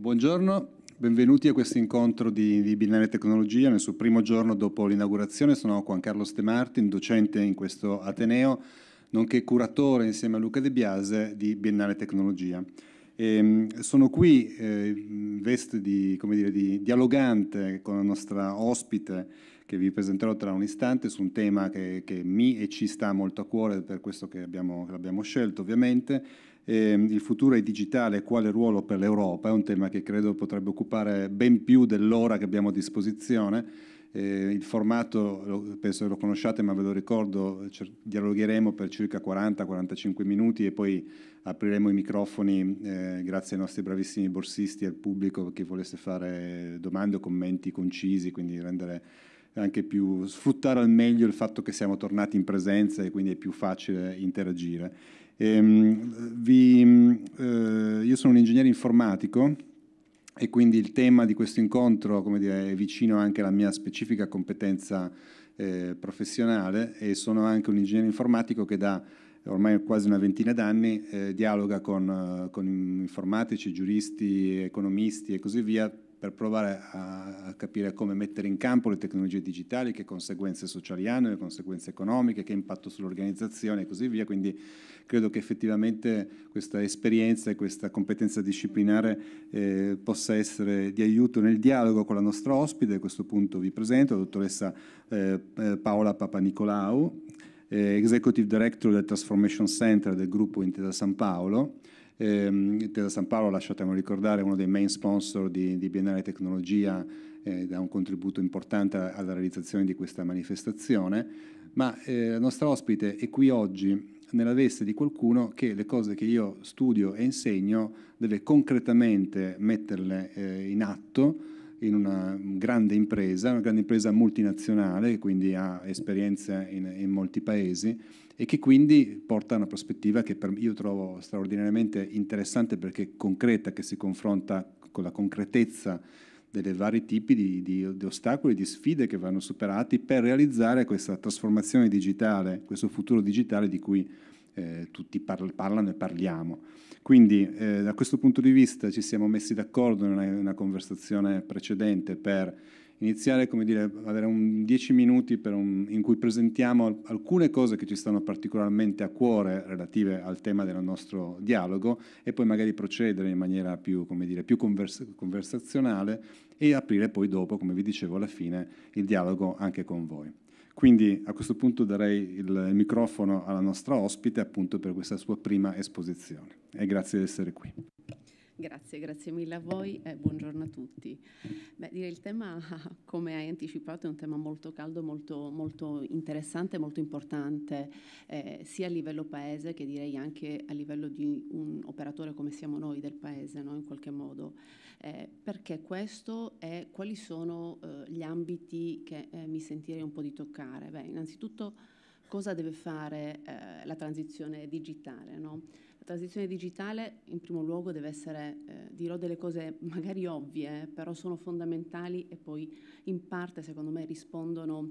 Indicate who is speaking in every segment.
Speaker 1: Buongiorno, benvenuti a questo incontro di, di Binaria Tecnologia. Nel suo primo giorno dopo l'inaugurazione sono Juan Carlos De Martin, docente in questo Ateneo, nonché curatore insieme a Luca De Biase di Biennale Tecnologia. E ehm, sono qui eh, in veste di, dire, di, dialogante con la nostra ospite che vi presenterò tra un istante su un tema che, che mi e ci sta molto a cuore, per questo che l'abbiamo scelto ovviamente, eh, il futuro è digitale quale ruolo per l'Europa, è un tema che credo potrebbe occupare ben più dell'ora che abbiamo a disposizione. Eh, il formato penso che lo conosciate, ma ve lo ricordo, dialogheremo per circa 40-45 minuti e poi apriremo i microfoni eh, grazie ai nostri bravissimi borsisti e al pubblico che volesse fare domande o commenti concisi, quindi rendere anche più sfruttare al meglio il fatto che siamo tornati in presenza e quindi è più facile interagire. Ehm, vi, mm, eh, io sono un ingegnere informatico e quindi il tema di questo incontro dire, è vicino anche alla mia specifica competenza eh, professionale e sono anche un ingegnere informatico che da ormai quasi una ventina d'anni eh, dialoga con, eh, con, informatici, giuristi, economisti e così via per provare a, a, capire come mettere in campo le tecnologie digitali, che conseguenze sociali hanno, le conseguenze economiche, che impatto sull'organizzazione e così via. Quindi credo che effettivamente questa esperienza e questa competenza disciplinare eh, possa essere di aiuto nel dialogo con la nostra ospite. A questo punto vi presento la dottoressa eh, eh Paola Papanicolau, eh, Executive Director del Transformation Center del gruppo Intesa San Paolo. Ehm, Intesa San Paolo, lasciatemi ricordare, è uno dei main sponsor di, di Biennale Tecnologia eh, da un contributo importante alla realizzazione di questa manifestazione, ma eh, la nostra ospite è qui oggi nella veste di qualcuno che le cose che io studio e insegno deve concretamente metterle eh, in atto in una grande impresa, una grande impresa multinazionale che quindi ha esperienze in, in molti paesi e che quindi porta a una prospettiva che io trovo straordinariamente interessante perché concreta, che si confronta con la concretezza dei vari tipi di, di, di ostacoli, di sfide che vanno superati per realizzare questa trasformazione digitale, questo futuro digitale di cui eh, tutti parla, parlano e parliamo. Quindi eh, da questo punto di vista ci siamo messi d'accordo in una, in una conversazione precedente per iniziare, come dire, avere un 10 minuti un, in cui presentiamo alcune cose che ci stanno particolarmente a cuore relative al tema del nostro dialogo e poi magari procedere in maniera più, come dire, più convers conversazionale e aprire poi dopo, come vi dicevo alla fine, il dialogo anche con voi. Quindi a questo punto darei il microfono alla nostra ospite appunto per questa sua prima esposizione e grazie di essere qui.
Speaker 2: Grazie, grazie mille a voi e buongiorno a tutti. Beh, direi il tema, come hai anticipato, è un tema molto caldo, molto, molto interessante, molto importante, eh, sia a livello paese che direi anche a livello di un operatore come siamo noi del paese, no? in qualche modo. Eh, perché questo è quali sono eh, gli ambiti che eh, mi sentirei un po' di toccare? Beh, innanzitutto cosa deve fare eh, la transizione digitale? No? transizione digitale in primo luogo deve essere, eh, dirò delle cose magari ovvie, eh, però sono fondamentali e poi in parte secondo me rispondono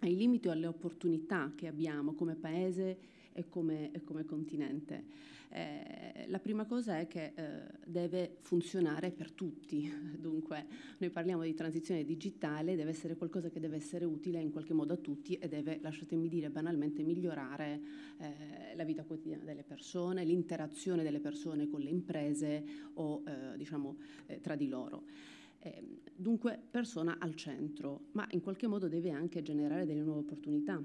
Speaker 2: ai limiti o alle opportunità che abbiamo come paese e come, e come continente. Eh, la prima cosa è che eh, deve funzionare per tutti, dunque noi parliamo di transizione digitale, deve essere qualcosa che deve essere utile in qualche modo a tutti e deve, lasciatemi dire banalmente, migliorare eh, la vita quotidiana delle persone, l'interazione delle persone con le imprese o eh, diciamo eh, tra di loro. Eh, dunque persona al centro, ma in qualche modo deve anche generare delle nuove opportunità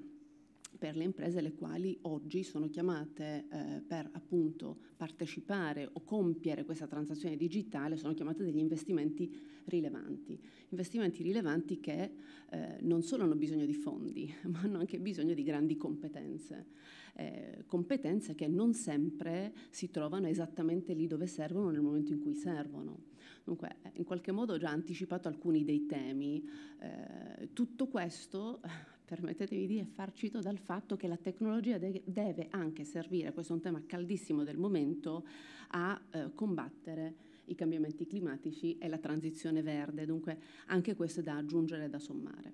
Speaker 2: per le imprese le quali oggi sono chiamate eh, per appunto partecipare o compiere questa transazione digitale, sono chiamate degli investimenti rilevanti. Investimenti rilevanti che eh, non solo hanno bisogno di fondi, ma hanno anche bisogno di grandi competenze. Eh, competenze che non sempre si trovano esattamente lì dove servono nel momento in cui servono. Dunque, eh, in qualche modo ho già anticipato alcuni dei temi. Eh, tutto questo permettetemi di dire, farcito dal fatto che la tecnologia de deve anche servire, questo è un tema caldissimo del momento, a eh, combattere i cambiamenti climatici e la transizione verde, dunque anche questo è da aggiungere e da sommare.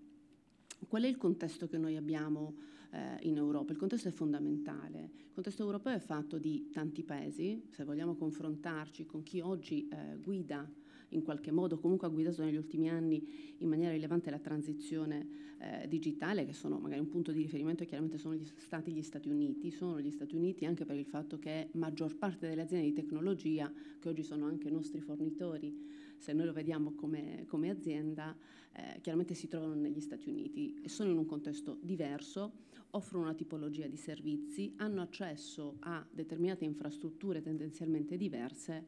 Speaker 2: Qual è il contesto che noi abbiamo eh, in Europa? Il contesto è fondamentale. Il contesto europeo è fatto di tanti paesi, se vogliamo confrontarci con chi oggi eh, guida in qualche modo comunque ha guidato negli ultimi anni in maniera rilevante la transizione eh, digitale, che sono magari un punto di riferimento chiaramente sono gli stati gli Stati Uniti, sono gli Stati Uniti anche per il fatto che maggior parte delle aziende di tecnologia, che oggi sono anche nostri fornitori, se noi lo vediamo come, come azienda, eh, chiaramente si trovano negli Stati Uniti e sono in un contesto diverso, offrono una tipologia di servizi, hanno accesso a determinate infrastrutture tendenzialmente diverse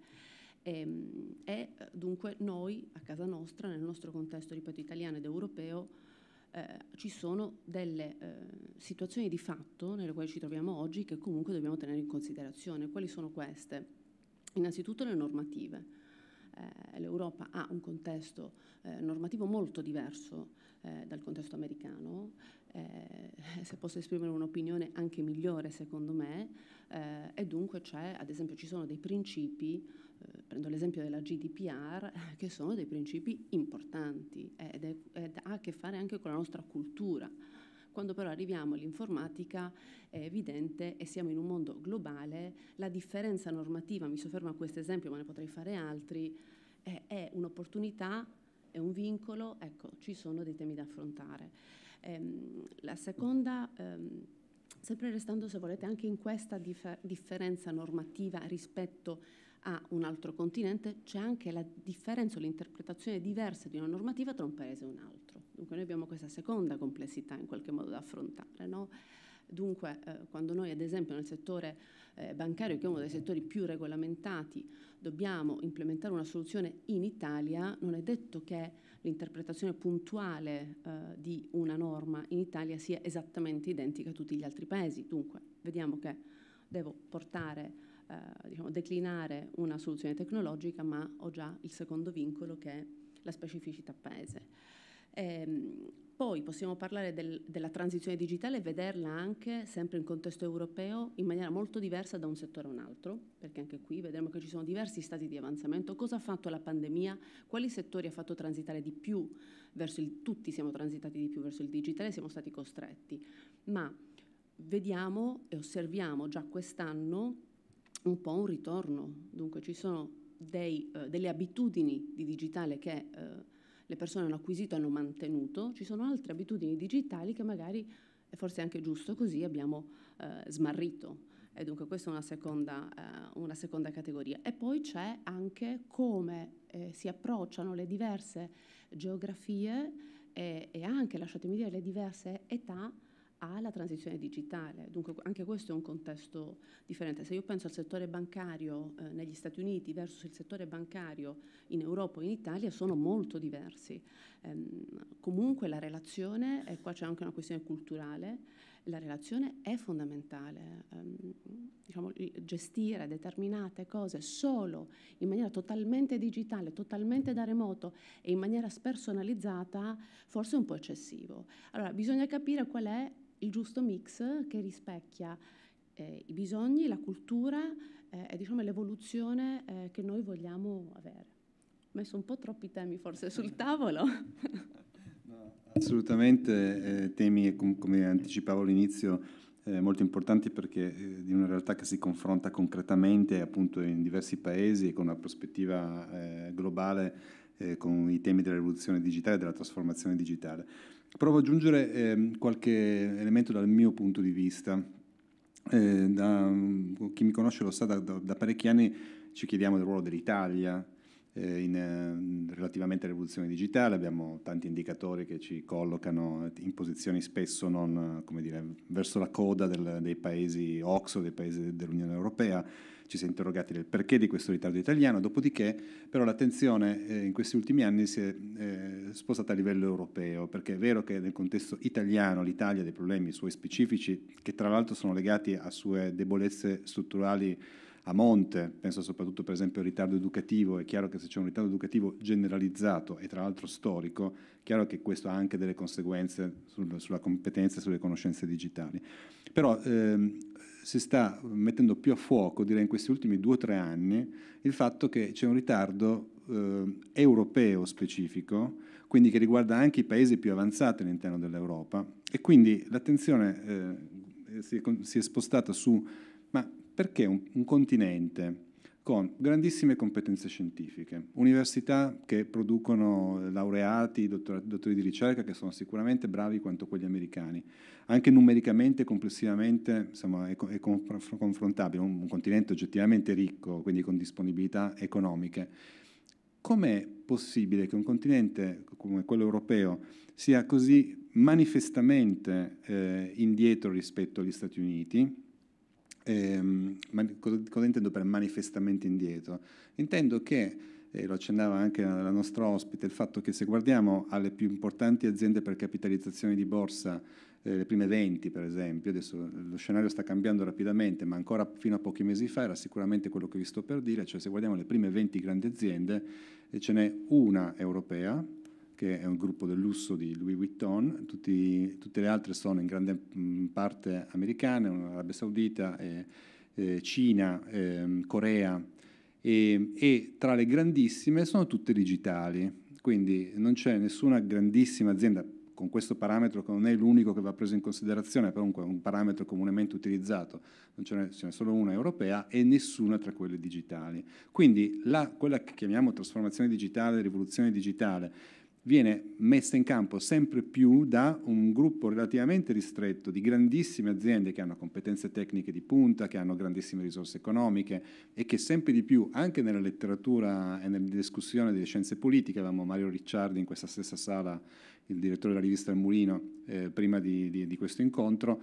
Speaker 2: e, ehm, e, dunque noi a casa nostra, nel nostro contesto, ripeto, italiano ed europeo, eh, ci sono delle eh, situazioni di fatto nelle quali ci troviamo oggi che comunque dobbiamo tenere in considerazione. Quali sono queste? Innanzitutto le normative. Eh, L'Europa ha un contesto eh, normativo molto diverso eh, dal contesto americano, eh, se posso esprimere un'opinione anche migliore secondo me, e dunque c'è, ad esempio, ci sono dei principi eh, prendo l'esempio della GDPR, eh, che sono dei principi importanti ed, è, ed ha a che fare anche con la nostra cultura. Quando però arriviamo all'informatica è evidente e siamo in un mondo globale, la differenza normativa, mi soffermo a questo esempio ma ne potrei fare altri, è, è un'opportunità, è un vincolo, ecco, ci sono dei temi da affrontare. Ehm, la seconda... Ehm, sempre restando, se volete, anche in questa differ differenza normativa rispetto a un altro continente c'è anche la differenza o l'interpretazione diversa di una normativa tra un paese e un altro. Dunque noi abbiamo questa seconda complessità in qualche modo da affrontare. No? Dunque, eh, quando noi, ad esempio, nel settore eh, bancario, che è uno dei settori più regolamentati, dobbiamo implementare una soluzione in Italia, non è detto che l'interpretazione puntuale eh, di una norma in Italia sia esattamente identica a tutti gli altri paesi. Dunque, vediamo che devo portare eh, diciamo, declinare una soluzione tecnologica, ma ho già il secondo vincolo che è la specificità paese. Ehm, poi possiamo parlare del, della transizione digitale e vederla anche sempre in contesto europeo in maniera molto diversa da un settore a un altro, perché anche qui vedremo che ci sono diversi stati di avanzamento. Cosa ha fatto la pandemia? Quali settori ha fatto transitare di più verso il tutti siamo transitati di più verso il digitale, siamo stati costretti. Ma vediamo e osserviamo già quest'anno un po' un ritorno. Dunque ci sono dei, eh, delle abitudini di digitale che eh, le persone hanno acquisito, hanno mantenuto, ci sono altre abitudini digitali che magari, e forse anche giusto così, abbiamo eh, smarrito. E dunque questa è una seconda, eh, una seconda categoria. E poi c'è anche come eh, si approcciano le diverse geografie e, eh, e anche, lasciatemi dire, le diverse età alla transizione digitale. Dunque anche questo è un contesto differente. Se io penso al settore bancario eh, negli Stati Uniti versus il settore bancario in Europa o in Italia sono molto diversi. Ehm, comunque la relazione, e qua c'è anche una questione culturale, la relazione è fondamentale. Ehm, diciamo, gestire determinate cose solo in maniera totalmente digitale, totalmente da remoto e in maniera spersonalizzata forse è un po' eccessivo. Allora bisogna capire qual è il giusto mix che rispecchia eh, i bisogni, la cultura eh, e diciamo, l'evoluzione eh, che noi vogliamo avere. Ho messo un po' troppi temi forse sul eh. tavolo.
Speaker 1: no, assolutamente, eh, temi com come anticipavo all'inizio eh, molto importanti perché di una realtà che si confronta concretamente appunto in diversi paesi e con una prospettiva globale con i temi della rivoluzione digitale e della trasformazione digitale. Provo ad aggiungere eh, qualche elemento dal mio punto di vista. Eh, da, chi mi conosce lo sa, da, da, da parecchi anni ci chiediamo del ruolo dell'Italia, eh, in, eh, relativamente alla rivoluzione digitale, abbiamo tanti indicatori che ci collocano in posizioni spesso non come dire, verso la coda del, dei paesi OXO, dei paesi dell'Unione Europea, ci si è interrogati del perché di questo ritardo italiano, dopodiché però l'attenzione eh, in questi ultimi anni si è eh, spostata a livello europeo, perché è vero che nel contesto italiano l'Italia ha dei problemi suoi specifici, che tra l'altro sono legati a sue debolezze strutturali a monte, penso soprattutto per esempio al ritardo educativo, è chiaro che se c'è un ritardo educativo generalizzato e tra l'altro storico, è chiaro che questo ha anche delle conseguenze sul, sulla competenza e sulle conoscenze digitali. Però ehm, si sta mettendo più a fuoco, direi in questi ultimi due o tre anni, il fatto che c'è un ritardo eh, europeo specifico, quindi che riguarda anche i paesi più avanzati all'interno dell'Europa e quindi l'attenzione eh, si, si è spostata su perché un, un continente con grandissime competenze scientifiche, università che producono laureati, dottor- dottori di ricerca che sono sicuramente bravi quanto quelli americani, anche numericamente, complessivamente insomma, è, è confrontabile, un, un continente oggettivamente ricco, quindi con disponibilità economiche. Com'è possibile che un continente come quello europeo sia così manifestamente eh, indietro rispetto agli Stati Uniti, eh, cosa, cosa, intendo per manifestamente indietro? Intendo che, eh, lo accennava anche la, nostra ospite, il fatto che se guardiamo alle più importanti aziende per capitalizzazione di borsa, eh, le prime 20 per esempio, adesso lo scenario sta cambiando rapidamente, ma ancora fino a pochi mesi fa era sicuramente quello che vi sto per dire, cioè se guardiamo le prime 20 grandi aziende, eh, ce n'è una europea, che è un gruppo del lusso di Louis Vuitton, Tutti, tutte le altre sono in grande parte americane, Arabia Saudita, eh, eh, Cina, eh, Corea e, e tra le grandissime sono tutte digitali, quindi non c'è nessuna grandissima azienda con questo parametro che non è l'unico che va preso in considerazione, però è un parametro comunemente utilizzato, non ce n'è, solo una europea e nessuna tra quelle digitali. Quindi la, quella che chiamiamo trasformazione digitale, rivoluzione digitale, viene messa in campo sempre più da un gruppo relativamente ristretto di grandissime aziende che hanno competenze tecniche di punta, che hanno grandissime risorse economiche e che sempre di più, anche nella letteratura e nella discussione delle scienze politiche, avevamo Mario Ricciardi in questa stessa sala, il direttore della rivista Il Mulino, eh, prima di, di, di questo incontro,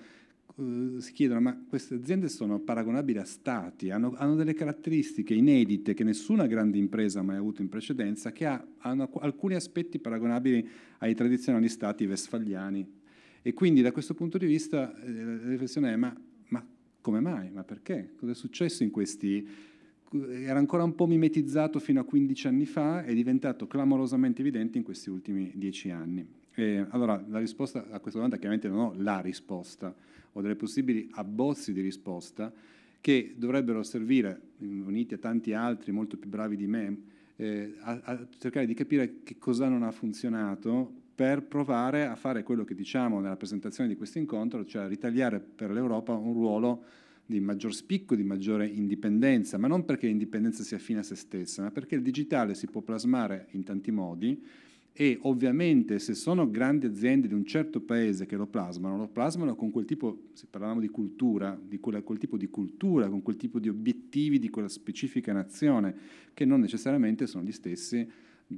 Speaker 1: eh, si chiedono ma queste aziende sono paragonabili a stati, hanno, hanno, delle caratteristiche inedite che nessuna grande impresa ha mai avuto in precedenza, che ha, hanno alcuni aspetti paragonabili ai tradizionali stati vesfagliani. E quindi da questo punto di vista eh, la riflessione è ma, ma come mai? Ma perché? Cosa è successo in questi era ancora un po' mimetizzato fino a 15 anni fa, è diventato clamorosamente evidente in questi ultimi 10 anni. E allora, la risposta a questa domanda chiaramente non ho la risposta, o delle possibili abbozzi di risposta che dovrebbero servire, uniti a tanti altri molto più bravi di me, eh, a, a, cercare di capire che cosa non ha funzionato per provare a fare quello che diciamo nella presentazione di questo incontro, cioè ritagliare per l'Europa un ruolo di maggior spicco, di maggiore indipendenza, ma non perché l'indipendenza sia fine a se stessa, ma perché il digitale si può plasmare in tanti modi e ovviamente se sono grandi aziende di un certo paese che lo plasmano, lo plasmano con quel tipo, se parlavamo di cultura, di quella, quel tipo di cultura, con quel tipo di obiettivi di quella specifica nazione, che non necessariamente sono gli stessi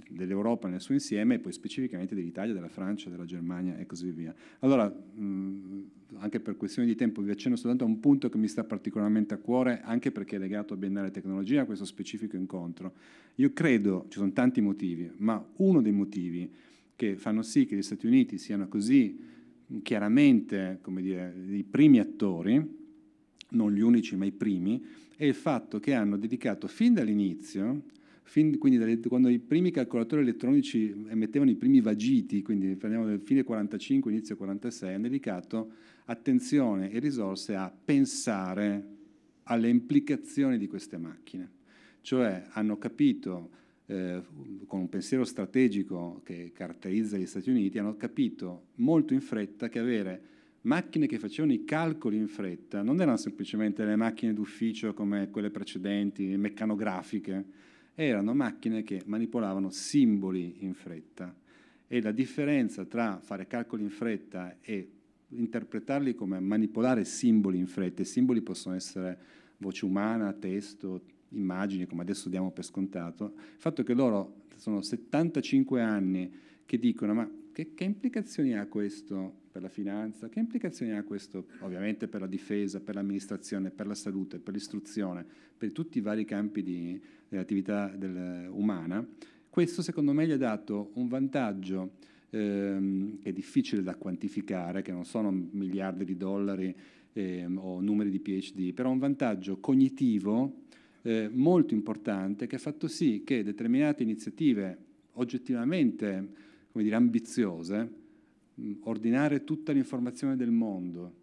Speaker 1: dell'Europa nel suo insieme e poi specificamente dell'Italia, della Francia, della Germania e così via. Allora, mh, anche per questioni di tempo vi accenno soltanto a un punto che mi sta particolarmente a cuore, anche perché è legato a Biennale Tecnologia, a questo specifico incontro. Io credo, ci sono tanti motivi, ma uno dei motivi che fanno sì che gli Stati Uniti siano così chiaramente dire, i primi attori, non gli unici ma i primi, è il fatto che hanno dedicato fin dall'inizio Fin, quindi dalle, quando i primi calcolatori elettronici emettevano i primi vagiti, quindi parliamo del fine 45, inizio 46, hanno dedicato attenzione e risorse a pensare alle implicazioni di queste macchine. Cioè hanno capito, eh, con un pensiero strategico che caratterizza gli Stati Uniti, hanno capito molto in fretta che avere macchine che facevano i calcoli in fretta non erano semplicemente le macchine d'ufficio come quelle precedenti, meccanografiche, erano macchine che manipolavano simboli in fretta e la differenza tra fare calcoli in fretta e interpretarli come manipolare simboli in fretta, i simboli possono essere voce umana, testo, immagini, come adesso diamo per scontato, il fatto che loro sono 75 anni che dicono ma che, che, implicazioni ha questo per la finanza, che implicazioni ha questo ovviamente per la difesa, per l'amministrazione, per la salute, per l'istruzione, per tutti i vari campi di, dell'attività del, eh, umana, questo secondo me gli ha dato un vantaggio ehm, che è difficile da quantificare, che non sono miliardi di dollari ehm, o numeri di PhD, però un vantaggio cognitivo eh, molto importante che ha fatto sì che determinate iniziative oggettivamente dire, ambiziose, mh, ordinare tutta l'informazione del mondo,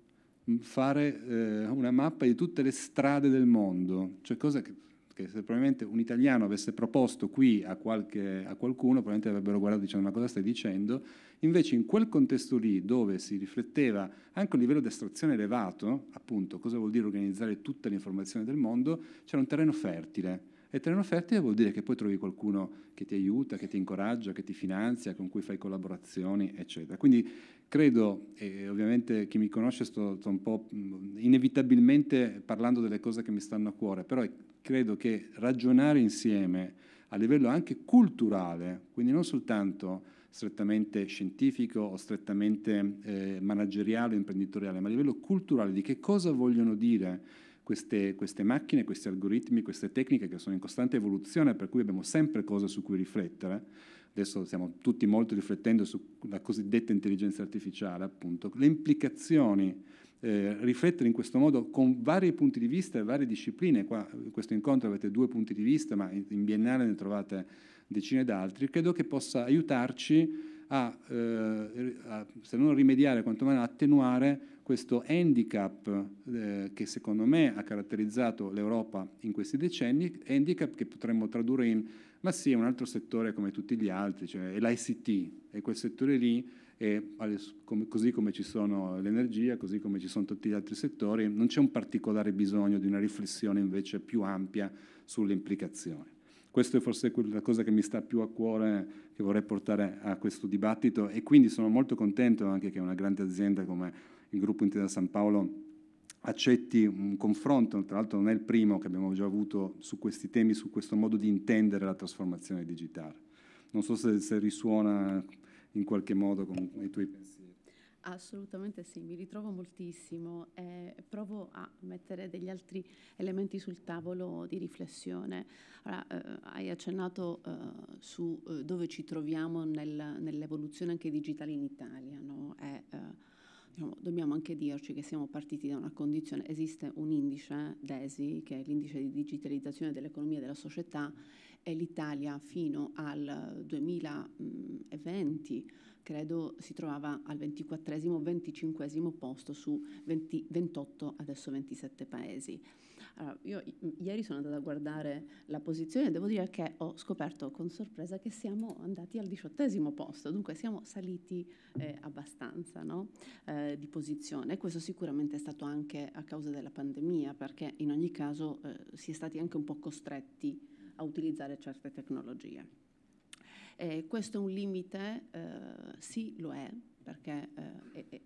Speaker 1: fare eh, una mappa di tutte le strade del mondo, cioè cose che perché se probabilmente un italiano avesse proposto qui a, qualche, a qualcuno, probabilmente avrebbero guardato dicendo ma cosa stai dicendo, invece in quel contesto lì dove si rifletteva anche un livello di astrazione elevato, appunto cosa vuol dire organizzare tutta l'informazione del mondo, c'era un terreno fertile. E terreno fertile vuol dire che poi trovi qualcuno che ti aiuta, che ti incoraggia, che ti finanzia, con cui fai collaborazioni, eccetera. Quindi credo, e ovviamente chi mi conosce sto, sto un po' inevitabilmente parlando delle cose che mi stanno a cuore, però credo che ragionare insieme a livello anche culturale, quindi non soltanto strettamente scientifico o strettamente eh, manageriale o imprenditoriale, ma a livello culturale di che cosa vogliono dire queste, queste, macchine, questi algoritmi, queste tecniche che sono in costante evoluzione, per cui abbiamo sempre cose su cui riflettere. Adesso stiamo tutti molto riflettendo sulla cosiddetta intelligenza artificiale, appunto, le implicazioni eh, riflettere in questo modo con vari punti di vista e varie discipline. Qua, in questo incontro avete due punti di vista, ma in biennale ne trovate decine d'altri. Credo che possa aiutarci a, eh, a, se non rimediare, quantomeno attenuare questo handicap eh, che secondo me ha caratterizzato l'Europa in questi decenni, handicap che potremmo tradurre in ma sì, è un altro settore come tutti gli altri, cioè è l'ICT, è quel settore lì e così come ci sono l'energia, così come ci sono tutti gli altri settori, non c'è un particolare bisogno di una riflessione invece più ampia sulle implicazioni. Questa è forse la cosa che mi sta più a cuore, che vorrei portare a questo dibattito e quindi sono molto contento anche che una grande azienda come il gruppo Intesa San Paolo accetti un confronto, tra l'altro non è il primo che abbiamo già avuto su questi temi, su questo modo di intendere la trasformazione digitale. Non so se, se risuona in qualche modo con i tuoi pensieri.
Speaker 2: Assolutamente sì, mi ritrovo moltissimo e eh, provo a mettere degli altri elementi sul tavolo di riflessione. Allora, eh, hai accennato eh, su eh, dove ci troviamo nel, nell'evoluzione anche digitale in Italia. No? E, eh, diciamo, dobbiamo anche dirci che siamo partiti da una condizione, esiste un indice eh, DESI, che è l'indice di digitalizzazione dell'economia e della società, e l'Italia fino al 2020 eh, mm, credo si trovava al 24 25 posto su 20, 28, adesso 27 paesi. Allora, io ieri sono andata a guardare la posizione e devo dire che ho scoperto con sorpresa che siamo andati al diciottesimo posto, dunque siamo saliti eh, abbastanza no? eh, di posizione. Questo sicuramente è stato anche a causa della pandemia, perché in ogni caso eh, si è stati anche un po' costretti a utilizzare certe tecnologie. E eh, questo è un limite? Eh, sì, lo è, perché eh, è,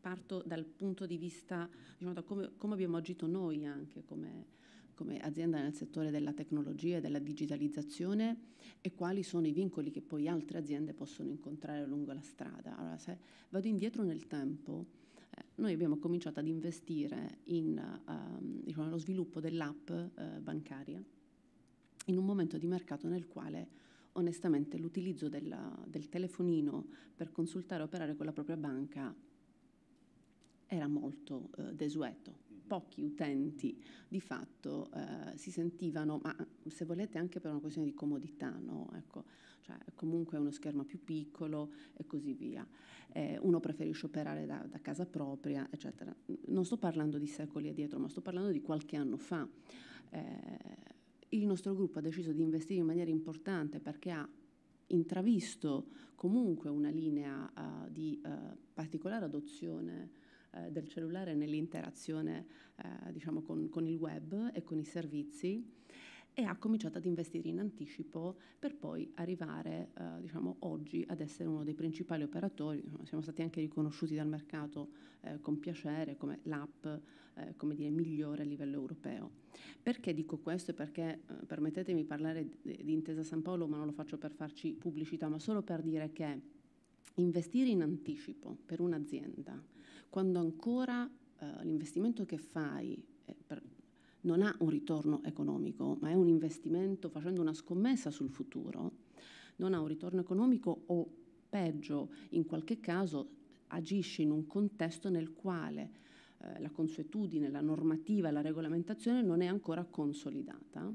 Speaker 2: parto dal punto di vista, diciamo, da come, come, abbiamo agito noi anche come, come, azienda nel settore della tecnologia e della digitalizzazione e quali sono i vincoli che poi altre aziende possono incontrare lungo la strada. Allora, se vado indietro nel tempo, eh, noi abbiamo cominciato ad investire in, um, diciamo, nello sviluppo dell'app eh, bancaria in un momento di mercato nel quale onestamente l'utilizzo della, del telefonino per consultare e operare con la propria banca era molto eh, desueto. Mm-hmm. Pochi utenti di fatto eh, si sentivano, ma se volete anche per una questione di comodità, no? ecco, cioè, comunque uno schermo più piccolo e così via. Eh, uno preferisce operare da, da, casa propria, eccetera. Non sto parlando di secoli addietro, ma sto parlando di qualche anno fa eh, il nostro gruppo ha deciso di investire in maniera importante perché ha intravisto comunque una linea uh, di uh, particolare adozione uh, del cellulare nell'interazione diciamo con, con, il web e con i servizi e ha cominciato ad investire in anticipo per poi arrivare diciamo, oggi ad essere uno dei principali operatori, siamo stati anche riconosciuti dal mercato con piacere come l'app eh, come dire, migliore a livello europeo. Perché dico questo? Perché eh, permettetemi di parlare di, Intesa San Paolo, ma non lo faccio per farci pubblicità, ma solo per dire che investire in anticipo per un'azienda, quando ancora eh, l'investimento che fai eh, per, non ha un ritorno economico, ma è un investimento facendo una scommessa sul futuro, non ha un ritorno economico o peggio, in qualche caso agisce in un contesto nel quale eh, la consuetudine, la normativa, la regolamentazione non è ancora consolidata,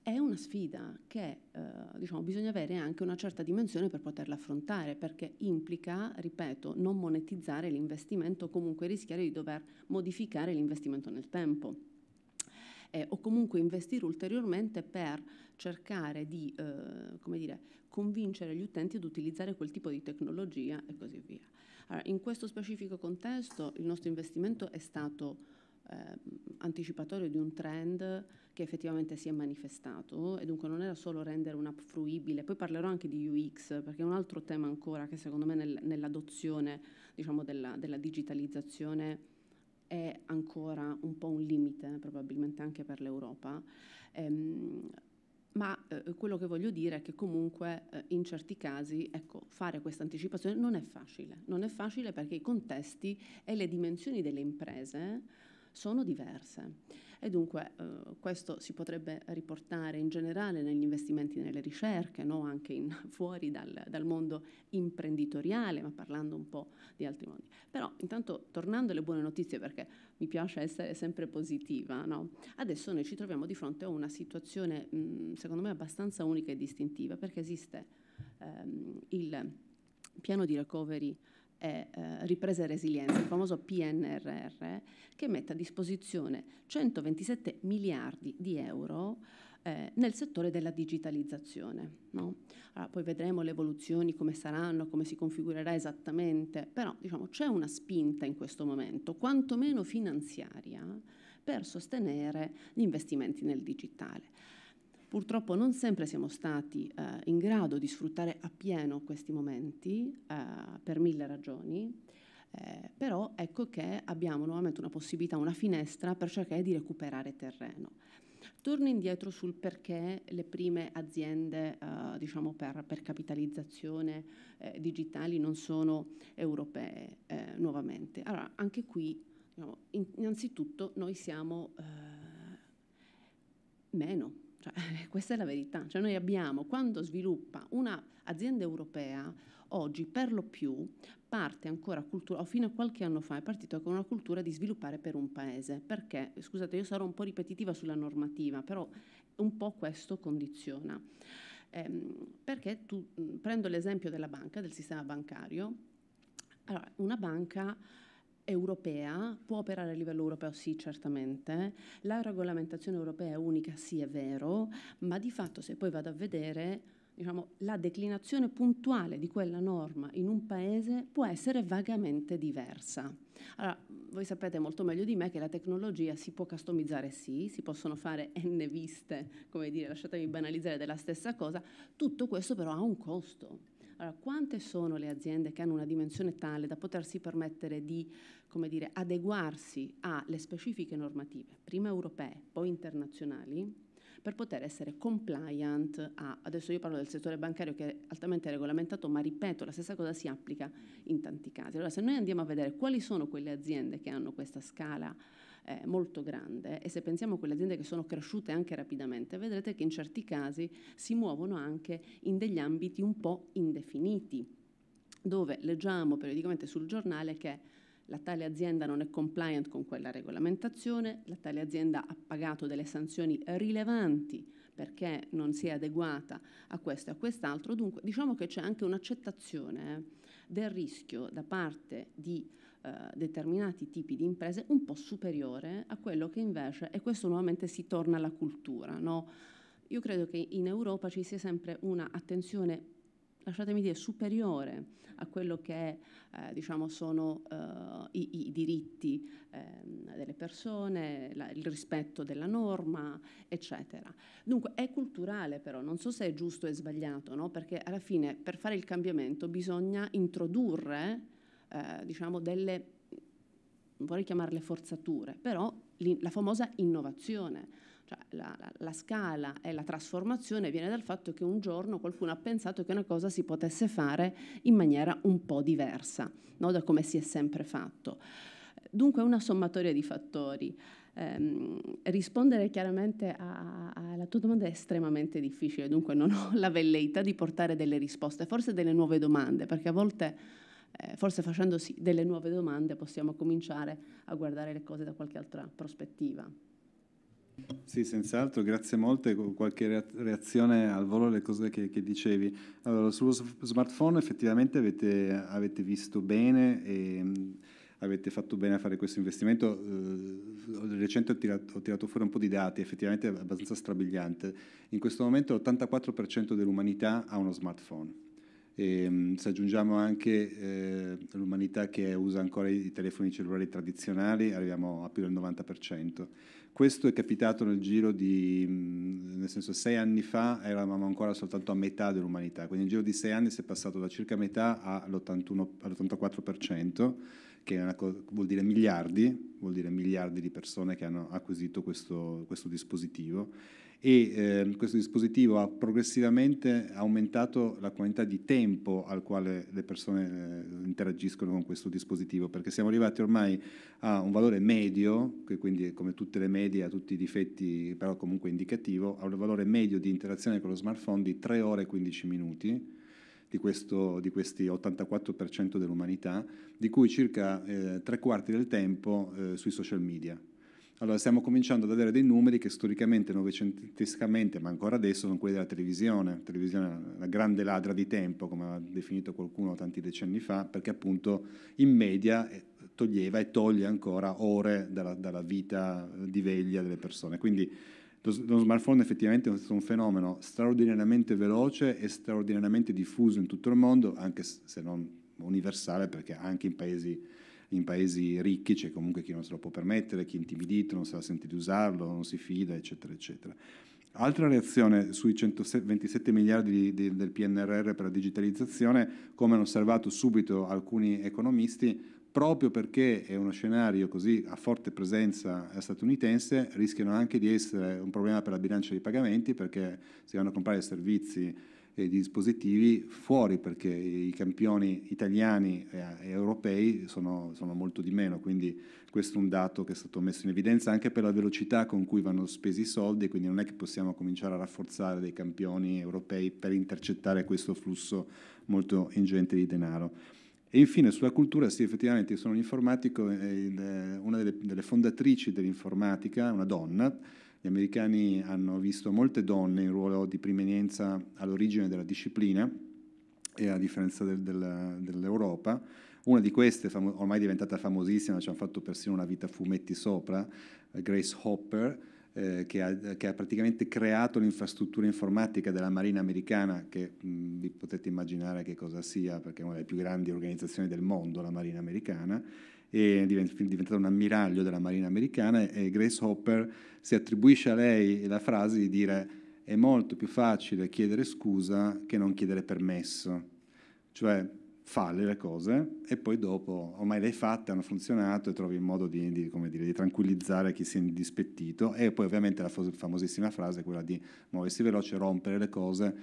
Speaker 2: è una sfida che eh, diciamo, bisogna avere anche una certa dimensione per poterla affrontare, perché implica, ripeto, non monetizzare l'investimento o comunque rischiare di dover modificare l'investimento nel tempo. Eh, o comunque investire ulteriormente per cercare di eh, dire, convincere gli utenti ad utilizzare quel tipo di tecnologia e così via. Allora, in questo specifico contesto il nostro investimento è stato eh, anticipatorio di un trend che effettivamente si è manifestato e dunque non era solo rendere un'app fruibile, poi parlerò anche di UX perché è un altro tema ancora che secondo me nel, nell'adozione diciamo, della, della, digitalizzazione è ancora un po' un limite probabilmente anche per l'Europa. Ehm, eh, quello che voglio dire è che comunque eh, in certi casi ecco, fare questa anticipazione non è facile, non è facile perché i contesti e le dimensioni delle imprese sono diverse e dunque eh, questo si potrebbe riportare in generale negli investimenti nelle ricerche, no? anche in, fuori dal, dal, mondo imprenditoriale, ma parlando un po' di altri mondi. Però intanto tornando alle buone notizie, perché mi piace essere sempre positiva, no? adesso noi ci troviamo di fronte a una situazione mh, mm, secondo me abbastanza unica e distintiva, perché esiste ehm, il piano di recovery e eh, ripresa e resilienza, il famoso PNRR, che mette a disposizione 127 miliardi di euro eh, nel settore della digitalizzazione. No? Allora, poi vedremo le evoluzioni, come saranno, come si configurerà esattamente, però diciamo, c'è una spinta in questo momento, quantomeno finanziaria, per sostenere gli investimenti nel digitale. Purtroppo non sempre siamo stati eh, in grado di sfruttare appieno questi momenti eh, per mille ragioni, eh, però ecco che abbiamo nuovamente una possibilità, una finestra per cercare di recuperare terreno. Torno indietro sul perché le prime aziende eh, diciamo per, per, capitalizzazione eh, digitali non sono europee eh, nuovamente. Allora, anche qui diciamo, innanzitutto noi siamo eh, meno cioè, questa è la verità. Cioè, noi abbiamo, quando sviluppa un'azienda europea, oggi per lo più parte ancora cultura, o fino a qualche anno fa è partito con una cultura di sviluppare per un paese. Perché? Scusate, io sarò un po' ripetitiva sulla normativa, però un po' questo condiziona. Eh, perché tu, prendo l'esempio della banca, del sistema bancario. Allora, una banca europea, può operare a livello europeo? Sì, certamente. La regolamentazione europea è unica? Sì, è vero, ma di fatto se poi vado a vedere diciamo, la declinazione puntuale di quella norma in un paese può essere vagamente diversa. Allora, voi sapete molto meglio di me che la tecnologia si può customizzare, sì, si possono fare n viste, come dire, lasciatemi banalizzare della stessa cosa, tutto questo però ha un costo allora, quante sono le aziende che hanno una dimensione tale da potersi permettere di dire, adeguarsi alle specifiche normative, prima europee, poi internazionali, per poter essere compliant a, adesso io parlo del settore bancario che è altamente regolamentato, ma ripeto, la stessa cosa si applica in tanti casi. Allora, se noi andiamo a vedere quali sono quelle aziende che hanno questa scala eh, molto grande e se pensiamo a quelle aziende che sono cresciute anche rapidamente, vedrete che in certi casi si muovono anche in degli ambiti un po' indefiniti, dove leggiamo periodicamente sul giornale che la tale azienda non è compliant con quella regolamentazione, la tale azienda ha pagato delle sanzioni rilevanti perché non si è adeguata a questo e a quest'altro, dunque diciamo che c'è anche un'accettazione eh, del rischio da parte di eh, determinati tipi di imprese un po' superiore a quello che invece, e questo nuovamente si torna alla cultura, no? io credo che in Europa ci sia sempre un'attenzione lasciatemi dire, superiore a quello che eh, diciamo sono eh, i, i, diritti eh, delle persone, la, il rispetto della norma, eccetera. Dunque è culturale però, non so se è giusto e sbagliato, no? perché alla fine per fare il cambiamento bisogna introdurre eh, diciamo delle, non vorrei chiamarle forzature, però la famosa innovazione. Cioè, la, la, la, scala e la trasformazione viene dal fatto che un giorno qualcuno ha pensato che una cosa si potesse fare in maniera un po' diversa no? da come si è sempre fatto. Dunque una sommatoria di fattori. Eh, rispondere chiaramente alla tua domanda è estremamente difficile, dunque non ho la velleità di portare delle risposte, forse delle nuove domande, perché a volte eh, forse facendosi delle nuove domande possiamo cominciare a guardare le cose da qualche altra prospettiva.
Speaker 1: Sì, senz'altro, grazie molte. Qualche reazione al volo alle cose che, che dicevi. Allora, sullo smartphone effettivamente avete, avete visto bene e mh, mm, avete fatto bene a fare questo investimento. Eh, di recente ho tirato, ho tirato, fuori un po' di dati, effettivamente è abbastanza strabiliante. In questo momento l'84% dell'umanità ha uno smartphone e, ehm, se aggiungiamo anche eh, l'umanità che usa ancora i telefoni cellulari tradizionali, arriviamo a più del 90%. Questo è capitato nel giro di, mm, nel senso, sei anni fa eravamo ancora soltanto a metà dell'umanità, quindi nel giro di sei anni si è passato da circa metà all'84%, che co- vuol dire miliardi, vuol dire miliardi di persone che hanno acquisito questo, questo dispositivo e eh, questo dispositivo ha progressivamente aumentato la quantità di tempo al quale le persone eh, interagiscono con questo dispositivo, perché siamo arrivati ormai a un valore medio, che quindi come tutte le medie ha tutti i difetti, però comunque indicativo, a un valore medio di interazione con lo smartphone di 3 ore e 15 minuti. Di, questo, di, questi 84% dell'umanità, di cui circa eh, tre quarti del tempo eh, sui social media. Allora, stiamo cominciando ad avere dei numeri che storicamente, novecentescamente, ma ancora adesso, sono quelli della televisione. La televisione è la grande ladra di tempo, come ha definito qualcuno tanti decenni fa, perché appunto in media eh, toglieva e toglie ancora ore dalla, dalla vita di veglia delle persone. Quindi lo, smartphone effettivamente è stato un fenomeno straordinariamente veloce e straordinariamente diffuso in tutto il mondo, anche se non universale, perché anche in paesi in paesi ricchi c'è comunque chi non se lo può permettere, chi è intimidito, non se la sente di usarlo, non si fida, eccetera, eccetera. Altra reazione sui 127 miliardi di, di, del PNRR per la digitalizzazione, come hanno osservato subito alcuni economisti, proprio perché è uno scenario così a forte presenza statunitense, rischiano anche di essere un problema per la bilancia dei pagamenti perché si vanno a comprare servizi eh, di dispositivi fuori perché i campioni italiani e, europei sono, sono molto di meno, quindi questo è un dato che è stato messo in evidenza anche per la velocità con cui vanno spesi i soldi, quindi non è che possiamo cominciare a rafforzare dei campioni europei per intercettare questo flusso molto ingente di denaro. E infine sulla cultura, sì, effettivamente io sono un informatico, eh, eh, una delle, delle fondatrici dell'informatica, una donna, gli americani hanno visto molte donne in ruolo di primenienza all'origine della disciplina e a differenza del, del, dell'Europa. Una di queste, famo- ormai diventata famosissima, ci hanno fatto persino una vita a fumetti sopra, eh, Grace Hopper, eh, che, ha, che, ha, praticamente creato l'infrastruttura informatica della Marina americana, che mh, vi potete immaginare che cosa sia, perché è una delle più grandi organizzazioni del mondo, la Marina americana, e diventata un ammiraglio della Marina americana e Grace Hopper si attribuisce a lei la frase di dire è molto più facile chiedere scusa che non chiedere permesso, cioè falle le cose e poi dopo ormai le hai fatte, hanno funzionato e trovi il modo di, di, dire, di tranquillizzare chi si è indispettito e poi ovviamente la famosissima frase è quella di muoversi veloce, rompere le cose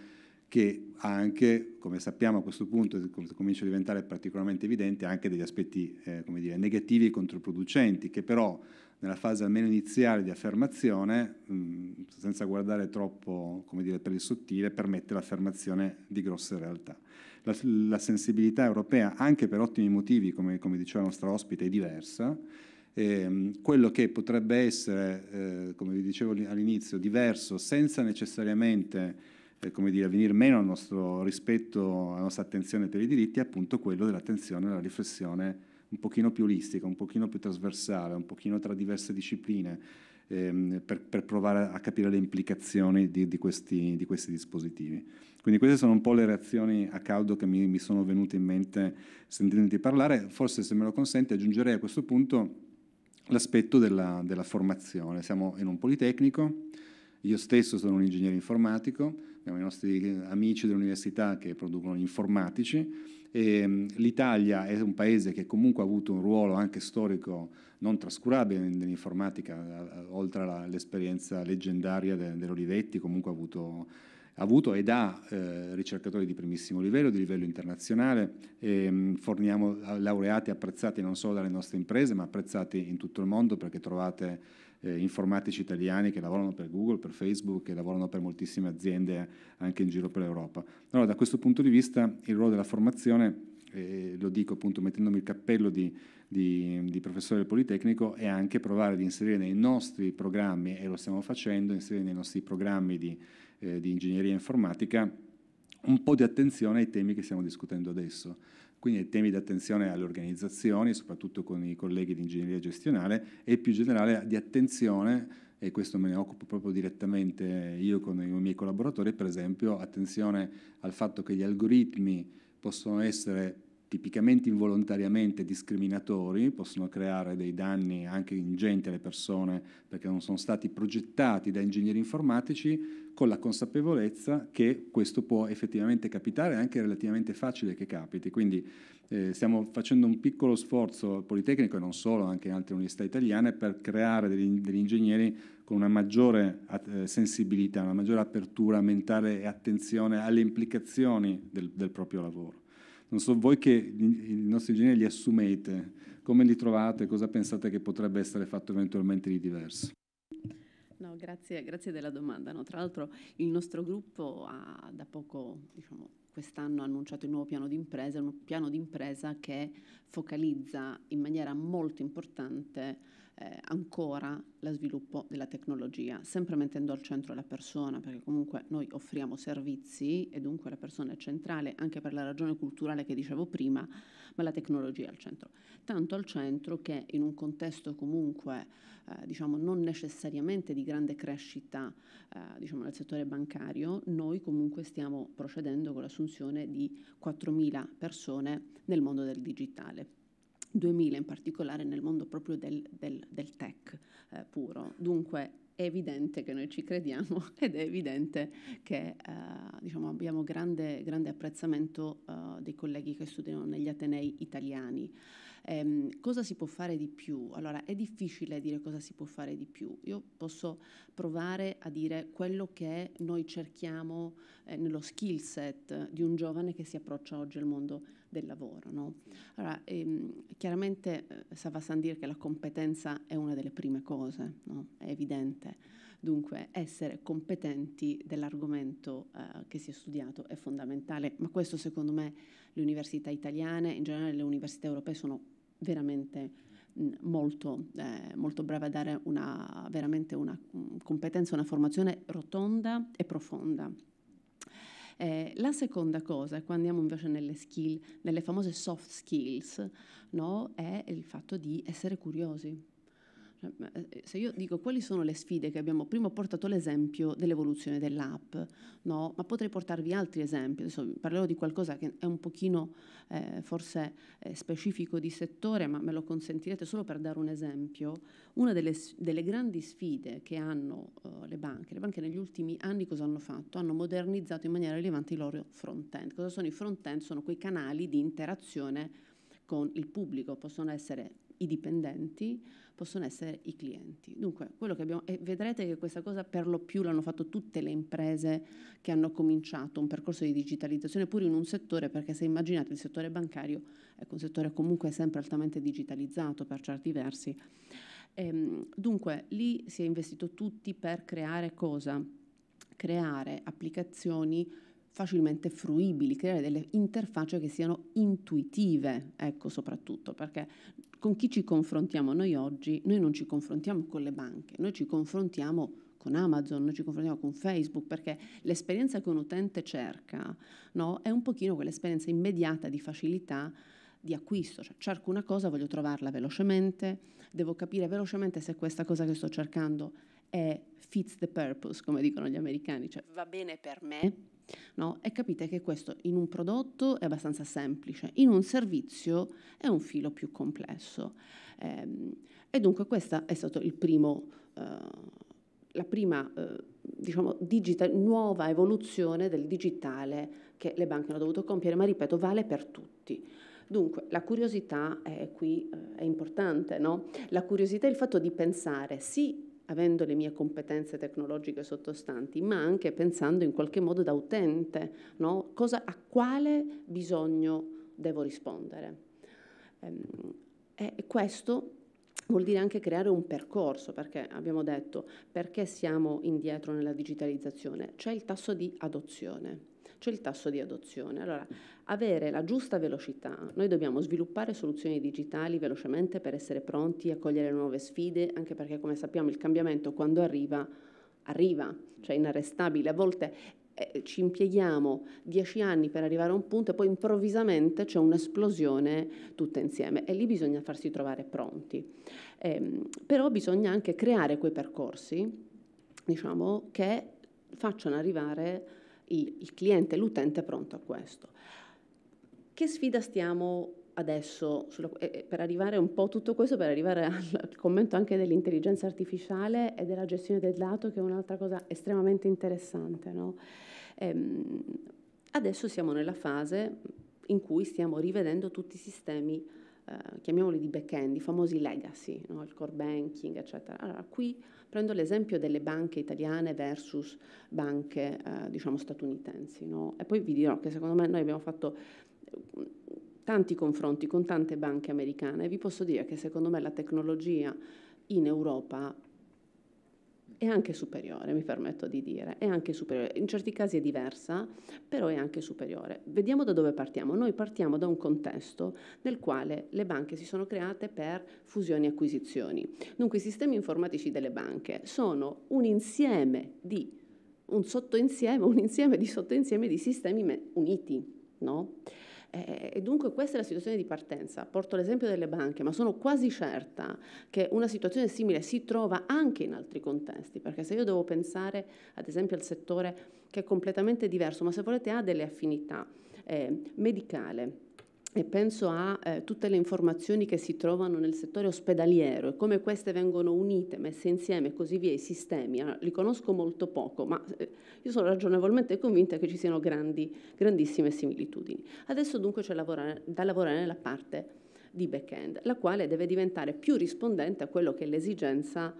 Speaker 1: che ha anche, come sappiamo a questo punto, comincia a diventare particolarmente evidente, anche degli aspetti eh, dire, negativi e controproducenti, che però nella fase almeno iniziale di affermazione, mh, senza guardare troppo dire, per il sottile, permette l'affermazione di grosse realtà. La, la, sensibilità europea, anche per ottimi motivi, come, come diceva la nostra ospite, è diversa. E, ehm, quello che potrebbe essere, eh, come vi dicevo all'inizio, diverso senza necessariamente eh, come dire, a venir meno al nostro rispetto, alla nostra attenzione per i diritti, è appunto quello dell'attenzione alla riflessione un pochino più olistica, un pochino più trasversale, un pochino tra diverse discipline, ehm, per, per, provare a capire le implicazioni di, di, questi, di, questi, dispositivi. Quindi queste sono un po' le reazioni a caldo che mi, mi sono venute in mente sentendoti parlare. Forse se me lo consente aggiungerei a questo punto l'aspetto della, della formazione. Siamo in un Politecnico, io stesso sono un ingegnere informatico, abbiamo i nostri amici dell'università che producono gli informatici. E mm, L'Italia è un paese che comunque ha avuto un ruolo anche storico non trascurabile nell'informatica, oltre all'esperienza leggendaria dell'Olivetti, comunque ha avuto, ha avuto ed ha eh, ricercatori di primissimo livello, di livello internazionale, e, mm, forniamo laureati apprezzati non solo dalle nostre imprese, ma apprezzati in tutto il mondo perché trovate eh, informatici italiani che lavorano per Google, per Facebook, che lavorano per moltissime aziende anche in giro per l'Europa. Allora da questo punto di vista il ruolo della formazione, eh, lo dico appunto mettendomi il cappello di, di, di, professore del Politecnico, è anche provare ad inserire nei nostri programmi, e lo stiamo facendo, inserire nei nostri programmi di, eh, di ingegneria informatica un po' di attenzione ai temi che stiamo discutendo adesso quindi temi di attenzione alle organizzazioni, soprattutto con i colleghi di ingegneria gestionale, e più generale di attenzione, e questo me ne occupo proprio direttamente io con i miei collaboratori, per esempio, attenzione al fatto che gli algoritmi possono essere tipicamente involontariamente discriminatori, possono creare dei danni anche ingenti alle persone perché non sono stati progettati da ingegneri informatici con la consapevolezza che questo può effettivamente capitare, è anche relativamente facile che capiti. Quindi eh, stiamo facendo un piccolo sforzo Politecnico e non solo, anche in altre università italiane, per creare degli, degli ingegneri con una maggiore eh, sensibilità, una maggiore apertura mentale e attenzione alle implicazioni del, del proprio lavoro. Non so voi che i nostri ingegneri li assumete, come li trovate, cosa pensate che potrebbe essere fatto eventualmente di diverso?
Speaker 2: No, grazie, grazie della domanda. No, tra l'altro il nostro gruppo ha da poco, diciamo, quest'anno ha annunciato il nuovo piano d'impresa, un piano d'impresa che focalizza in maniera molto importante eh, ancora lo sviluppo della tecnologia, sempre mettendo al centro la persona, perché comunque noi offriamo servizi e dunque la persona è centrale anche per la ragione culturale che dicevo prima, ma la tecnologia è al centro. Tanto al centro che in un contesto comunque eh, diciamo non necessariamente di grande crescita eh, diciamo nel settore bancario, noi comunque stiamo procedendo con l'assunzione di 4.000 persone nel mondo del digitale. 2000, in particolare nel mondo proprio del, del, del tech eh, puro. Dunque è evidente che noi ci crediamo ed è evidente che eh, diciamo, abbiamo grande, grande apprezzamento eh, dei colleghi che studiano negli Atenei italiani. Ehm, cosa si può fare di più? Allora, è difficile dire cosa si può fare di più. Io posso provare a dire quello che noi cerchiamo eh, nello skill set di un giovane che si approccia oggi al mondo del lavoro. No? Allora, ehm, chiaramente eh, Sava dire che la competenza è una delle prime cose, no? è evidente. Dunque essere competenti dell'argomento eh, che si è studiato è fondamentale, ma questo secondo me le università italiane, in generale le università europee sono veramente mm, molto, eh, molto brava a dare una, veramente una mm, competenza, una formazione rotonda e profonda. Eh, la seconda cosa, quando andiamo invece nelle skill, nelle famose soft skills, no? è il fatto di essere curiosi eh, eh, se io dico quali sono le sfide che abbiamo, prima ho portato l'esempio dell'evoluzione dell'app, no? ma potrei portarvi altri esempi, adesso parlerò di qualcosa che è un pochino eh, forse eh, specifico di settore, ma me lo consentirete solo per dare un esempio, una delle, delle grandi sfide che hanno eh, le banche, le banche negli ultimi anni cosa hanno fatto? Hanno modernizzato in maniera rilevante i loro front-end, cosa sono i front-end? Sono quei canali di interazione con il pubblico, possono essere i dipendenti, possono essere i clienti. Dunque, quello che abbiamo, e vedrete che questa cosa per lo più l'hanno fatto tutte le imprese che hanno cominciato un percorso di digitalizzazione, pure in un settore, perché se immaginate il settore bancario, è ecco, un settore comunque sempre altamente digitalizzato per certi versi. Ehm, dunque, lì si è investito tutti per creare cosa? Creare applicazioni facilmente fruibili, creare delle interfacce che siano intuitive, ecco soprattutto perché con chi ci confrontiamo noi oggi, noi non ci confrontiamo con le banche, noi ci confrontiamo con Amazon, noi ci confrontiamo con Facebook, perché l'esperienza che un utente cerca no, è un pochino quell'esperienza immediata di facilità di acquisto, cioè cerco una cosa, voglio trovarla velocemente, devo capire velocemente se questa cosa che sto cercando è fits the purpose, come dicono gli americani, cioè va bene per me No? E capite che questo in un prodotto è abbastanza semplice, in un servizio è un filo più complesso. Ehm, e dunque questa è stata eh, la prima eh, diciamo, digital, nuova evoluzione del digitale che le banche hanno dovuto compiere, ma ripeto, vale per tutti. Dunque, la curiosità è qui eh, è importante, no? La curiosità è il fatto di pensare sì avendo le mie competenze tecnologiche sottostanti, ma anche pensando in qualche modo da utente, no? Cosa, a quale bisogno devo rispondere. Ehm, e questo vuol dire anche creare un percorso, perché abbiamo detto perché siamo indietro nella digitalizzazione, c'è il tasso di adozione c'è il tasso di adozione. Allora, avere la giusta velocità, noi dobbiamo sviluppare soluzioni digitali velocemente per essere pronti a cogliere nuove sfide, anche perché come sappiamo il cambiamento quando arriva, arriva, cioè è inarrestabile. A volte eh, ci impieghiamo dieci anni per arrivare a un punto e poi improvvisamente c'è un'esplosione tutta insieme e lì bisogna farsi trovare pronti. Eh, però bisogna anche creare quei percorsi diciamo, che facciano arrivare il, il cliente, l'utente è pronto a questo. Che sfida stiamo adesso, sulla, eh, eh, per arrivare un po' a tutto questo, per arrivare al, al commento anche dell'intelligenza artificiale e della gestione del dato, che è un'altra cosa estremamente interessante. No? Ehm, adesso siamo nella fase in cui stiamo rivedendo tutti i sistemi eh, chiamiamoli di back-end, i famosi legacy, no? il core banking, eccetera. Allora, qui prendo l'esempio delle banche italiane versus banche, eh, diciamo, statunitensi, no? E poi vi dirò che secondo me noi abbiamo fatto mm, tanti confronti con tante banche americane e vi posso dire che secondo me la tecnologia in Europa è anche superiore, mi permetto di dire, è anche superiore. In certi casi è diversa, però è anche superiore. Vediamo da dove partiamo. Noi partiamo da un contesto nel quale le banche si sono create per fusioni e acquisizioni. Dunque i sistemi informatici delle banche sono un insieme di, un sottoinsieme, un insieme di sottoinsieme di sistemi uniti, no? Eh, e dunque questa è la situazione di partenza. Porto l'esempio delle banche, ma sono quasi certa che una situazione simile si trova anche in altri contesti, perché se io devo pensare ad esempio al settore che è completamente diverso, ma se volete ha delle affinità eh, medicale, e penso a eh, tutte le informazioni che si trovano nel settore ospedaliero e come queste vengono unite, messe insieme e così via, i sistemi, allora, li conosco molto poco, ma eh, io sono ragionevolmente convinta che ci siano grandi, grandissime similitudini. Adesso dunque c'è lavorare, da lavorare nella parte di back-end, la quale deve diventare più rispondente a quello che è l'esigenza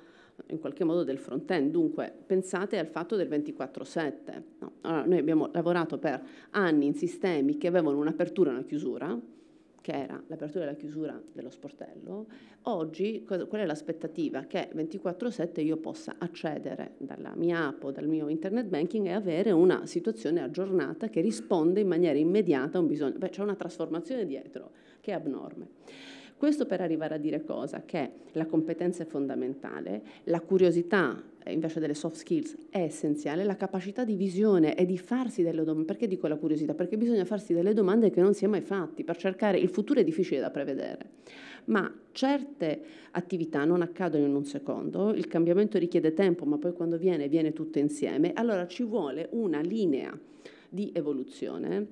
Speaker 2: in qualche modo del front-end, dunque pensate al fatto del 24-7. No. Allora, noi abbiamo lavorato per anni in sistemi che avevano un'apertura e una chiusura, che era l'apertura e la chiusura dello sportello, oggi qual è l'aspettativa? Che 24-7 io possa accedere dalla mia app o dal mio internet banking e avere una situazione aggiornata che risponde in maniera immediata a un bisogno. Beh, c'è una trasformazione dietro che è abnorme. Questo per arrivare a dire cosa? Che la competenza è fondamentale, la curiosità eh, invece delle soft skills è essenziale, la capacità di visione e di farsi delle domande. Perché dico la curiosità? Perché bisogna farsi delle domande che non si è mai fatti per cercare il futuro è difficile da prevedere. Ma certe attività non accadono in un secondo, il cambiamento richiede tempo, ma poi quando viene viene tutto insieme. Allora ci vuole una linea di evoluzione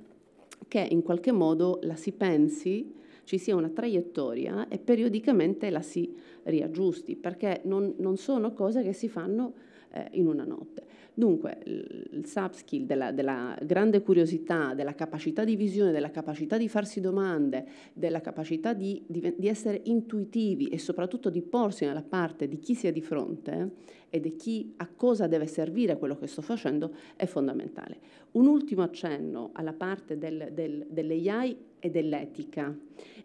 Speaker 2: che in qualche modo la si pensi ci sia una traiettoria e periodicamente la si riaggiusti, perché non, non sono cose che si fanno eh, in una notte. Dunque, il subskill della, della, grande curiosità, della capacità di visione, della capacità di farsi domande, della capacità di, di, di essere intuitivi e soprattutto di porsi nella parte di chi si è di fronte, e di chi, a cosa deve servire quello che sto facendo è fondamentale. Un ultimo accenno alla parte del, del, dell'AI e dell'etica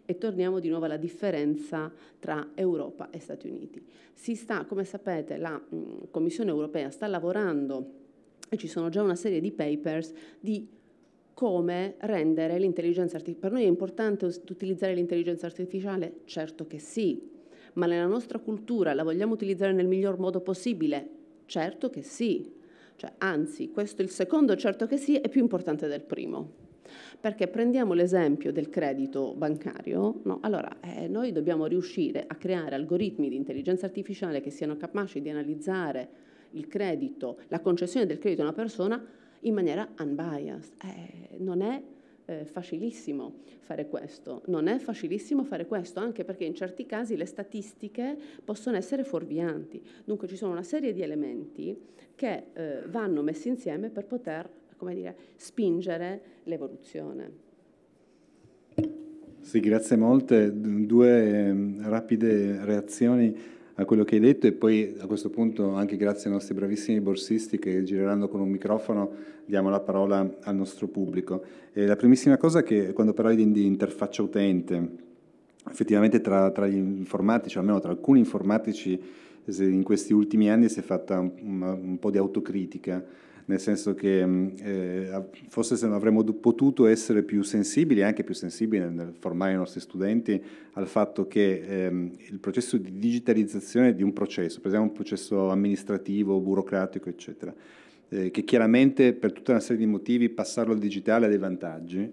Speaker 2: e torniamo di nuovo alla differenza tra Europa e Stati Uniti. Si sta, come sapete, la mh, mm, Commissione europea sta lavorando e ci sono già una serie di papers di come rendere l'intelligenza artificiale. Per noi è importante utilizzare l'intelligenza artificiale? Certo che sì, ma nella nostra cultura la vogliamo utilizzare nel miglior modo possibile? Certo che sì. Cioè, anzi, questo il secondo certo che sì è più importante del primo. Perché prendiamo l'esempio del credito bancario, no? allora eh, noi dobbiamo riuscire a creare algoritmi di intelligenza artificiale che siano capaci di analizzare il credito, la concessione del credito a una persona in maniera unbiased. Eh, non è eh, facilissimo fare questo, non è facilissimo fare questo, anche perché in certi casi le statistiche possono essere fuorvianti. Dunque ci sono una serie di elementi che eh, vanno messi insieme per poter dire, spingere l'evoluzione.
Speaker 1: Sì, grazie molte. Due eh, rapide reazioni a quello che hai detto e poi a questo punto anche grazie ai nostri bravissimi borsisti che gireranno con un microfono diamo la parola al nostro pubblico. E la primissima cosa è che quando parlavi di interfaccia utente, effettivamente tra, tra gli informatici, o almeno tra alcuni informatici in questi ultimi anni si è fatta un, un po' di autocritica nel senso che mm, eh, forse avremmo potuto essere più sensibili, anche più sensibili nel formare i nostri studenti al fatto che ehm, il processo di digitalizzazione di un processo, per esempio un processo amministrativo, burocratico, eccetera, eh, che chiaramente per tutta una serie di motivi passarlo al digitale ha dei vantaggi,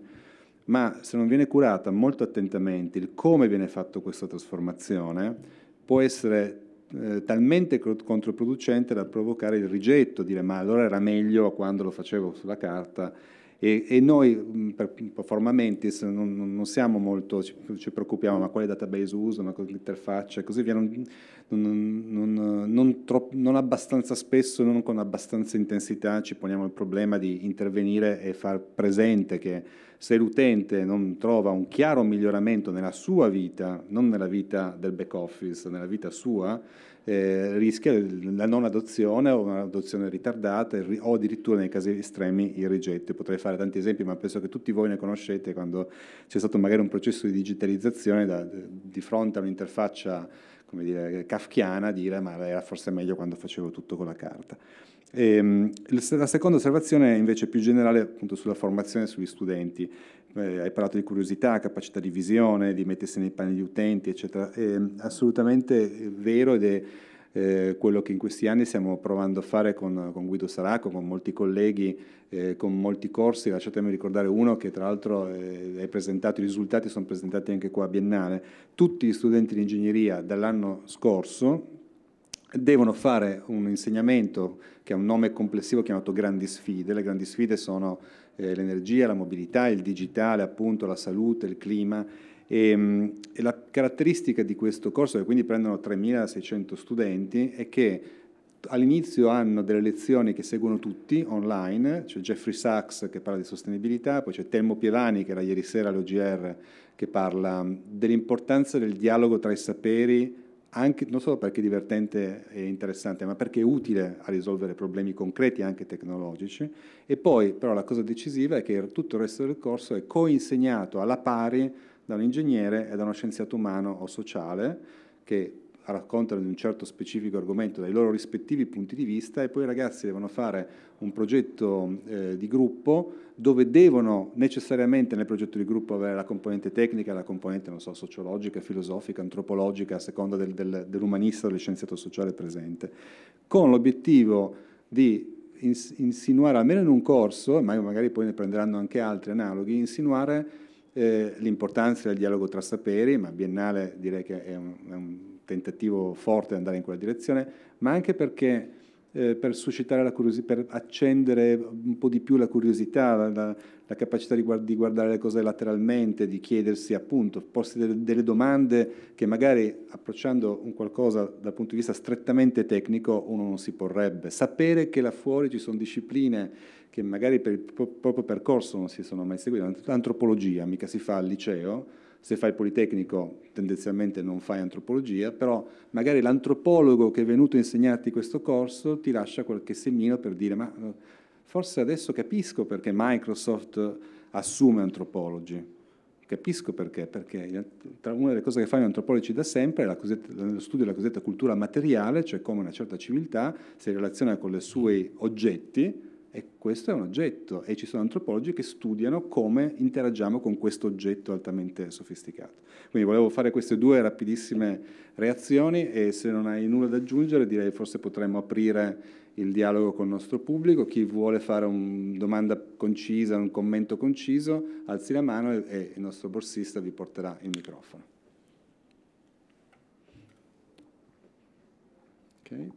Speaker 1: ma se non viene curata molto attentamente il come viene fatta questa trasformazione, può essere eh, talmente controproducente da provocare il rigetto, dire ma allora era meglio quando lo facevo sulla carta e, e noi mm, per performamentis non, non, siamo molto, ci, ci, preoccupiamo ma quale database uso, ma quale interfaccia e così via, non, non, troppo, non, abbastanza spesso, non con abbastanza intensità ci poniamo il problema di intervenire e far presente che se l'utente non trova un chiaro miglioramento nella sua vita, non nella vita del back office, nella vita sua, eh, rischia la non adozione o un'adozione ritardata o addirittura nei casi estremi il rigetto. Potrei fare tanti esempi, ma penso che tutti voi ne conoscete quando c'è stato magari un processo di digitalizzazione da, eh, di fronte a un'interfaccia come dire, kafkiana, dire ma era forse meglio quando facevo tutto con la carta. Ehm, e, la seconda osservazione è invece più generale appunto, sulla formazione sugli studenti. Eh, hai parlato di curiosità, capacità di visione, di mettersi nei panni degli utenti, eccetera. È ehm, assolutamente vero ed è eh, quello che in questi anni stiamo provando a fare con, con Guido Saracco, con molti colleghi, eh, con molti corsi, lasciatemi ricordare uno che tra l'altro eh, è presentato, i risultati sono presentati anche qua a Biennale. Tutti gli studenti di ingegneria dall'anno scorso, devono fare un insegnamento che ha un nome complessivo chiamato Grandi Sfide. Le grandi sfide sono eh, l'energia, la mobilità, il digitale, appunto, la salute, il clima. E, ehm, e la caratteristica di questo corso, che quindi prendono 3.600 studenti, è che all'inizio hanno delle lezioni che seguono tutti online, c'è Jeffrey Sachs che parla di sostenibilità, poi c'è Telmo Pievani che era ieri sera all'OGR che parla mm, dell'importanza del dialogo tra i saperi anche, non solo perché è divertente e interessante, ma perché è utile a risolvere problemi concreti anche tecnologici. E poi, però, la cosa decisiva è che tutto il resto del corso è coinsegnato alla pari da un ingegnere e da uno scienziato umano o sociale che raccontano di un certo specifico argomento dai loro rispettivi punti di vista e poi i ragazzi devono fare un progetto eh, di gruppo dove devono necessariamente nel progetto di gruppo avere la componente tecnica, la componente so, sociologica, filosofica, antropologica, a seconda del, del, dell'umanista o dello scienziato sociale presente, con l'obiettivo di insinuare, almeno in un corso, ma magari poi ne prenderanno anche altri analoghi, insinuare eh, l'importanza del dialogo tra saperi, ma Biennale direi che è un, è un tentativo forte di andare in quella direzione, ma anche perché eh, per suscitare la curiosità, per accendere un po' di più la curiosità, la, la, la capacità di, guard- di, guardare le cose lateralmente, di chiedersi appunto, porsi delle, delle domande che magari approcciando un qualcosa dal punto di vista strettamente tecnico uno non si porrebbe. Sapere che là fuori ci sono discipline che magari per il proprio percorso non si sono mai seguite, l'antropologia mica si fa al liceo, se fai il Politecnico tendenzialmente non fai antropologia, però magari l'antropologo che è venuto a insegnarti questo corso ti lascia qualche segnino per dire ma eh, forse adesso capisco perché Microsoft assume antropologi. Capisco perché, perché tra una delle cose che fanno gli antropologi da sempre è lo studio della cosiddetta cultura materiale, cioè come una certa civiltà si relaziona con i suoi oggetti, e questo è un oggetto e ci sono antropologi che studiano come interagiamo con questo oggetto altamente sofisticato. Quindi volevo fare queste due rapidissime reazioni e se non hai nulla da aggiungere direi forse potremmo aprire il dialogo con il nostro pubblico. Chi vuole fare una domanda concisa, un commento conciso, alzi la mano e il nostro borsista vi porterà il microfono. Okay.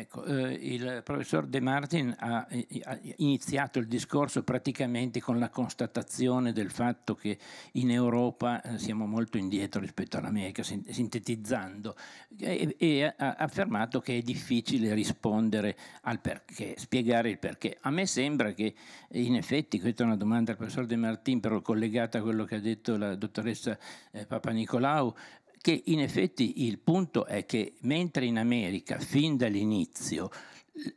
Speaker 3: Ecco, eh, il professor De Martin ha, ha, iniziato il discorso praticamente con la constatazione del fatto che in Europa eh, siamo molto indietro rispetto all'America, sintetizzando, e, e ha affermato che è difficile rispondere al perché, spiegare il perché. A me sembra che in effetti, questa è una domanda al professor De Martin, però collegata a quello che ha detto la dottoressa eh, Papa Nicolau, che in effetti il punto è che mentre in America fin dall'inizio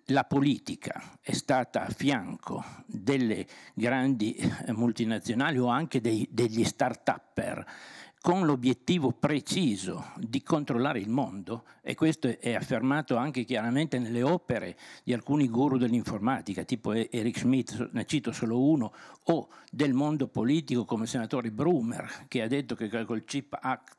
Speaker 3: la politica è stata a fianco delle grandi eh, multinazionali o anche dei, degli start-upper con l'obiettivo preciso di controllare il mondo, e questo è affermato anche chiaramente nelle opere di alcuni guru dell'informatica, tipo Eric Schmidt, ne cito solo uno, o del mondo politico come il senatore Brumer, che ha detto che col CHIP Act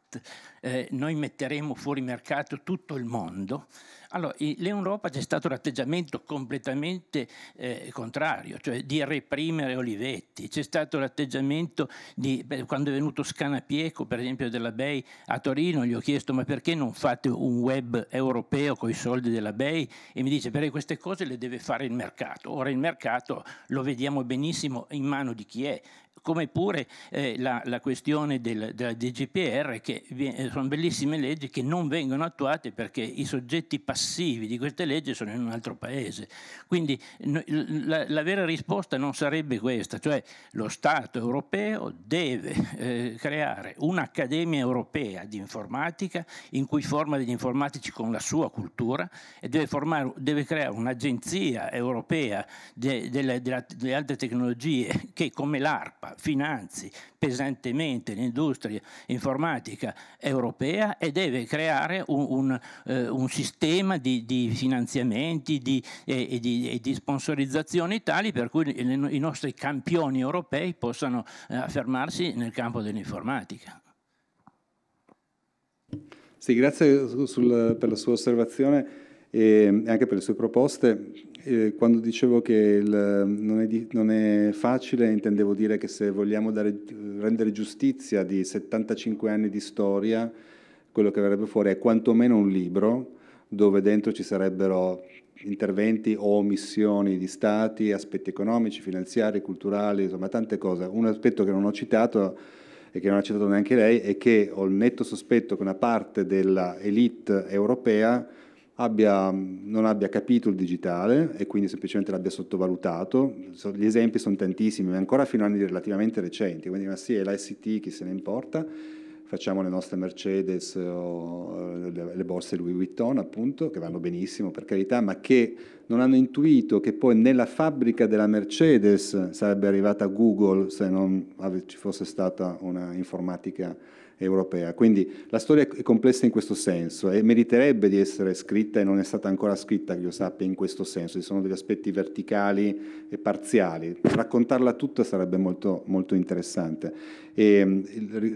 Speaker 3: eh, noi metteremo fuori mercato tutto il mondo. Allora, in Europa c'è stato l'atteggiamento completamente eh, contrario, cioè di reprimere Olivetti, c'è stato l'atteggiamento di, beh, quando è venuto Scanapieco, per esempio, della BEI a Torino, gli ho chiesto ma perché non fate un web europeo con i soldi della BEI? E mi dice perché queste cose le deve fare il mercato. Ora il mercato lo vediamo benissimo in mano di chi è, come pure eh, la, la, questione del, della DGPR, che eh, sono bellissime leggi che non vengono attuate perché i soggetti passivi di queste leggi sono in un altro paese. Quindi no, la, la, vera risposta non sarebbe questa, cioè lo Stato europeo deve eh, creare un'accademia europea di informatica in cui forma degli informatici con la sua cultura e deve, formare, deve creare un'agenzia europea delle de, de, de altre tecnologie che come l'ARP finanzi pesantemente l'industria informatica europea e deve creare un, un, eh, un sistema di, di finanziamenti di, e, e, di, e, di, sponsorizzazioni tali per cui i nostri campioni europei possano eh, affermarsi nel campo dell'informatica.
Speaker 1: Sì, grazie sul, per la sua osservazione e anche per le sue proposte. Eh, quando dicevo che il, non, è di, non, è facile intendevo dire che se vogliamo dare, rendere giustizia di 75 anni di storia, quello che verrebbe fuori è quantomeno un libro dove dentro ci sarebbero interventi o omissioni di stati, aspetti economici, finanziari, culturali, insomma tante cose. Un aspetto che non ho citato e che non ha citato neanche lei è che ho il netto sospetto che una parte dell'elite europea abbia, mm, non abbia capito il digitale e quindi semplicemente l'abbia sottovalutato. Gli esempi sono tantissimi, ma ancora fino a anni relativamente recenti, quindi ma sì, è l'ICT, chi se ne importa, facciamo le nostre Mercedes o eh, le borse Louis Vuitton appunto, che vanno benissimo per carità, ma che non hanno intuito che poi nella fabbrica della Mercedes sarebbe arrivata Google se non ci fosse stata una informatica europea. Quindi la storia è complessa in questo senso e meriterebbe di essere scritta e non è stata ancora scritta, che io sappia, in questo senso. Ci sono degli aspetti verticali e parziali. Raccontarla tutta sarebbe molto, molto interessante. E, mm,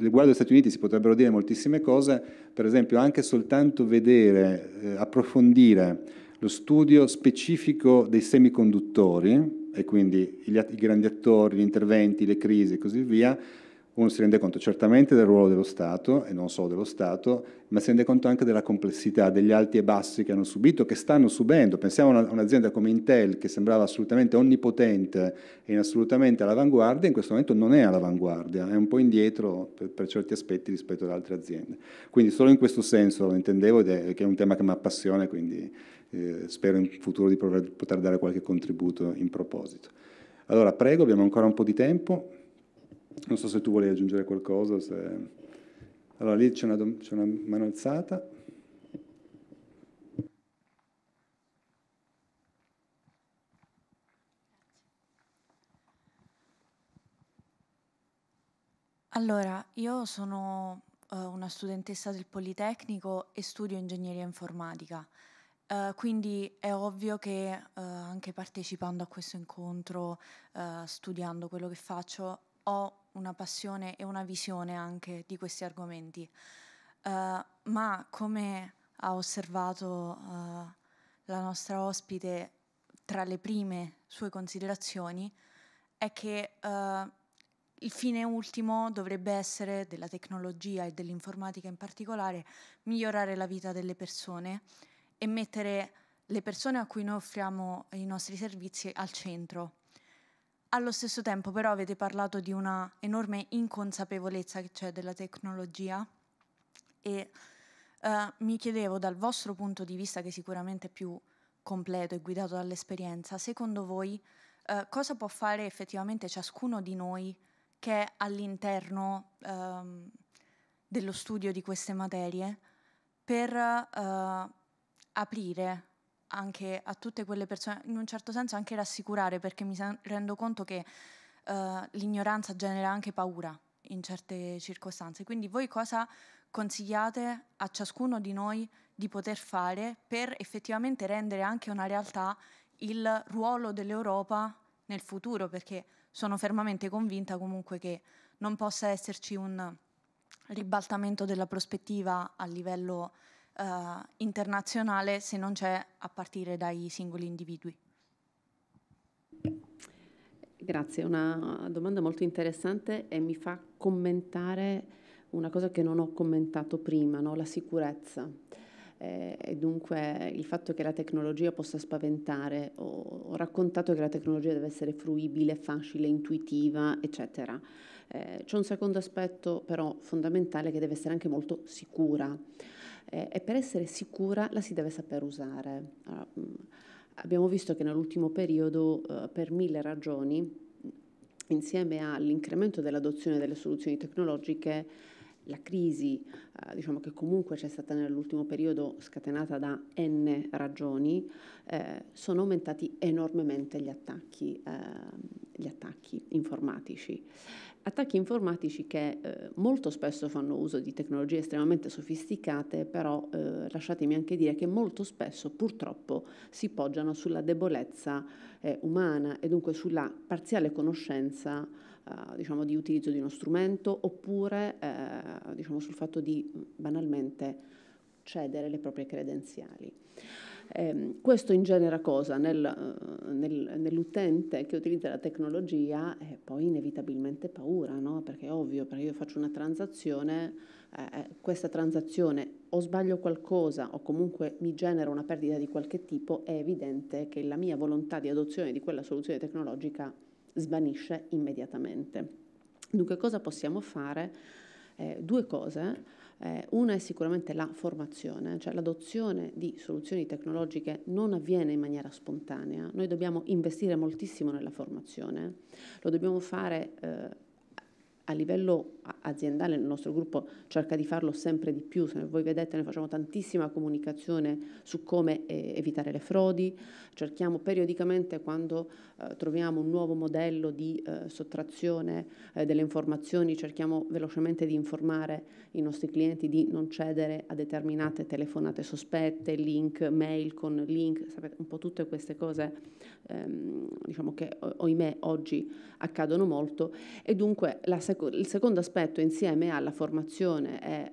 Speaker 1: riguardo agli Stati Uniti si potrebbero dire moltissime cose, per esempio anche soltanto vedere, eh, approfondire lo studio specifico dei semiconduttori e quindi i grandi attori, gli interventi, le crisi e così via, uno si rende conto certamente del ruolo dello Stato, e non solo dello Stato, ma si rende conto anche della complessità, degli alti e bassi che hanno subito, che stanno subendo. Pensiamo a un'azienda come Intel, che sembrava assolutamente onnipotente e assolutamente all'avanguardia, in questo momento non è all'avanguardia, è un po' indietro per, per, certi aspetti rispetto ad altre aziende. Quindi solo in questo senso lo intendevo, ed è, che è un tema che mi appassiona, quindi eh, spero in futuro di poter dare qualche contributo in proposito. Allora, prego, abbiamo ancora un po' di tempo. Non so se tu volevi aggiungere qualcosa. Se... Allora lì c'è una, c'è una mano alzata.
Speaker 4: Allora, io sono uh, una studentessa del Politecnico e studio ingegneria informatica, uh, quindi è ovvio che uh, anche partecipando a questo incontro, studiando quello che faccio, ho una passione e una visione anche di questi argomenti, uh, ma come ha osservato uh, la nostra ospite tra le prime sue considerazioni, è che uh, il fine ultimo dovrebbe essere, della tecnologia e dell'informatica in particolare, migliorare la vita delle persone e mettere le persone a cui noi offriamo i nostri servizi al centro. Allo stesso tempo però avete parlato di una enorme inconsapevolezza che c'è della tecnologia e eh, mi chiedevo dal vostro punto di vista, che sicuramente è più completo e guidato dall'esperienza, secondo voi eh, cosa può fare effettivamente ciascuno di noi che è all'interno ehm, dello studio di queste materie per eh, aprire anche a tutte quelle persone, in un certo senso anche rassicurare, perché mi san- rendo conto che uh, l'ignoranza genera anche paura in certe circostanze. Quindi voi cosa consigliate a ciascuno di noi di poter fare per effettivamente rendere anche una realtà il ruolo dell'Europa nel futuro? Perché sono fermamente convinta comunque che non possa esserci un ribaltamento della prospettiva a livello eh, internazionale se non c'è a partire dai singoli individui.
Speaker 2: Grazie, una domanda molto interessante e mi fa commentare una cosa che non ho commentato prima, no? la sicurezza. Eh, e dunque il fatto che la tecnologia possa spaventare, ho, ho, raccontato che la tecnologia deve essere fruibile, facile, intuitiva, eccetera. Eh, c'è un secondo aspetto però fondamentale che deve essere anche molto sicura eh, e per essere sicura la si deve saper usare. Allora, ah, mm, abbiamo visto che nell'ultimo periodo, eh, per mille ragioni, insieme all'incremento dell'adozione delle soluzioni tecnologiche, la crisi, eh, diciamo che comunque c'è stata nell'ultimo periodo scatenata da n ragioni, eh, sono aumentati enormemente gli attacchi, eh, gli attacchi informatici attacchi informatici che eh, molto spesso fanno uso di tecnologie estremamente sofisticate, però eh, lasciatemi anche dire che molto spesso purtroppo si poggiano sulla debolezza eh, umana e dunque sulla parziale conoscenza eh, diciamo, di utilizzo di uno strumento oppure eh, diciamo, sul fatto di banalmente cedere le proprie credenziali. Eh, questo ingenera cosa? Nel, eh, nel, nell'utente che utilizza la tecnologia eh, poi inevitabilmente paura, no? perché è ovvio, perché io faccio una transazione, eh, eh, questa transazione o sbaglio qualcosa o comunque mi genera una perdita di qualche tipo, è evidente che la mia volontà di adozione di quella soluzione tecnologica svanisce immediatamente. Dunque cosa possiamo fare? Eh, due cose eh, una è sicuramente la formazione, cioè l'adozione di soluzioni tecnologiche non avviene in maniera spontanea, noi dobbiamo investire moltissimo nella formazione, lo dobbiamo fare eh, a livello aziendale, il nostro gruppo cerca di farlo sempre di più, se voi vedete noi facciamo tantissima comunicazione su come eh, evitare le frodi, cerchiamo periodicamente quando eh, troviamo un nuovo modello di eh, sottrazione eh, delle informazioni, cerchiamo velocemente di informare i nostri clienti di non cedere a determinate telefonate sospette, link, mail con link, sapete, un po' tutte queste cose ehm, diciamo che ohimè oggi accadono molto e dunque la sec- il secondo aspetto aspetto insieme alla formazione e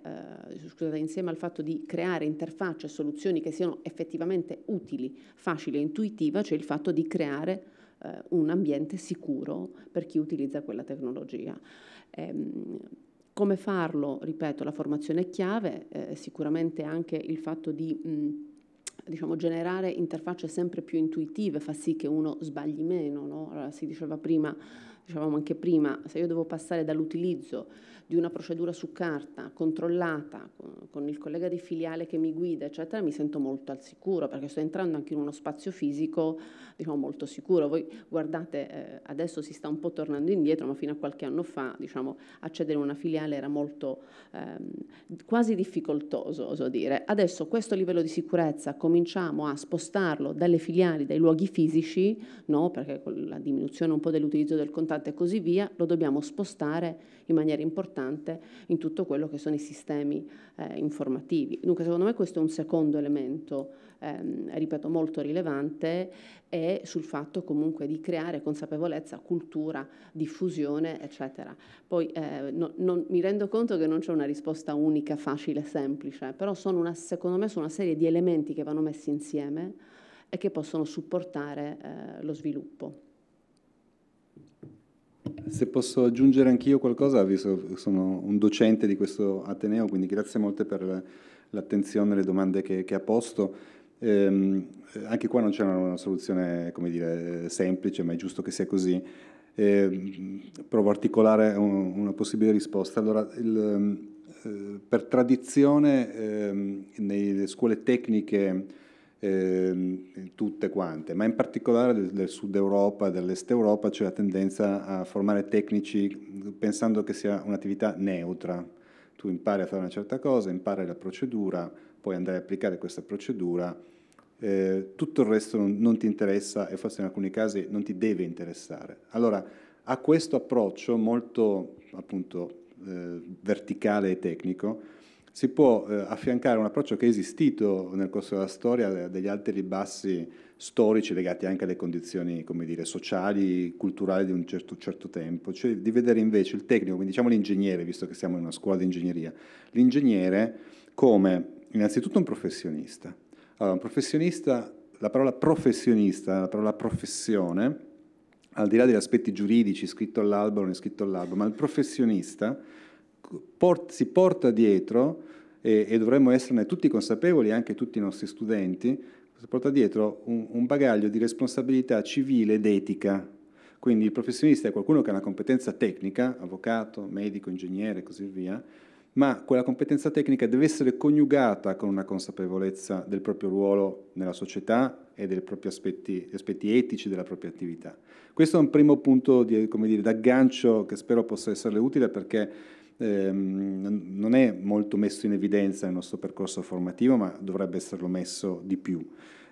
Speaker 2: eh, scusate, insieme al fatto di creare interfacce e soluzioni che siano effettivamente utili, facili e intuitive, c'è cioè il fatto di creare eh, un ambiente sicuro per chi utilizza quella tecnologia. Ehm, come farlo? Ripeto, la formazione è chiave, eh, sicuramente anche il fatto di... Mh, mm, diciamo, generare interfacce sempre più intuitive fa sì che uno sbagli meno. No? Allora, si diceva prima dicevamo anche prima, se io devo passare dall'utilizzo di una procedura su carta, controllata, con, il collega di filiale che mi guida, eccetera, mi sento molto al sicuro perché sto entrando anche in uno spazio fisico diciamo, molto sicuro. Voi guardate, eh, adesso si sta un po' tornando indietro, ma fino a qualche anno fa diciamo, accedere a una filiale era molto ehm, quasi difficoltoso, oso dire. Adesso questo livello di sicurezza cominciamo a spostarlo dalle filiali, dai luoghi fisici, no? perché con la diminuzione un po' dell'utilizzo del contatto e così via, lo dobbiamo spostare in maniera importante importante in tutto quello che sono i sistemi eh, informativi. Dunque secondo me questo è un secondo elemento, ehm, ripeto, molto rilevante e sul fatto comunque di creare consapevolezza, cultura, diffusione, eccetera. Poi eh, no, non, mi rendo conto che non c'è una risposta unica, facile, semplice, però sono una, secondo me sono una serie di elementi che vanno messi insieme e che possono supportare eh, lo sviluppo.
Speaker 1: Se posso aggiungere anch'io qualcosa, visto che sono un docente di questo Ateneo, quindi grazie molte per l'attenzione e le domande che, che ha posto. Eh, anche qua non c'è una, una soluzione dire, semplice, ma è giusto che sia così. Eh, provo a articolare un, una possibile risposta. Allora, il, ehm, per tradizione ehm, nelle scuole tecniche eh, tutte quante, ma in particolare del, del sud Europa dell'est Europa c'è la tendenza a formare tecnici pensando che sia un'attività neutra. Tu impari a fare una certa cosa, impari la procedura, puoi andare a applicare questa procedura, eh, tutto il resto non, non ti interessa e forse in alcuni casi non ti deve interessare. Allora, a questo approccio molto appunto eh, verticale e tecnico si può eh, affiancare un approccio che è esistito nel corso della storia degli alti e dei bassi storici legati anche alle condizioni dire, sociali, culturali di un certo, certo, tempo, cioè di vedere invece il tecnico, quindi diciamo l'ingegnere, visto che siamo in una scuola di ingegneria, l'ingegnere come innanzitutto un professionista. Allora, un professionista, la parola professionista, la parola professione, al di là degli aspetti giuridici, scritto all'albo, o non scritto all'albo, ma il professionista port- si porta dietro, e, e, dovremmo esserne tutti consapevoli, anche tutti i nostri studenti, si porta dietro un, un bagaglio di responsabilità civile ed etica. Quindi il professionista è qualcuno che ha una competenza tecnica, avvocato, medico, ingegnere e così via, ma quella competenza tecnica deve essere coniugata con una consapevolezza del proprio ruolo nella società e dei propri aspetti, aspetti etici della propria attività. Questo è un primo punto di, dire, d'aggancio che spero possa esserle utile perché Ehm, non è molto messo in evidenza nel nostro percorso formativo, ma dovrebbe esserlo messo di più.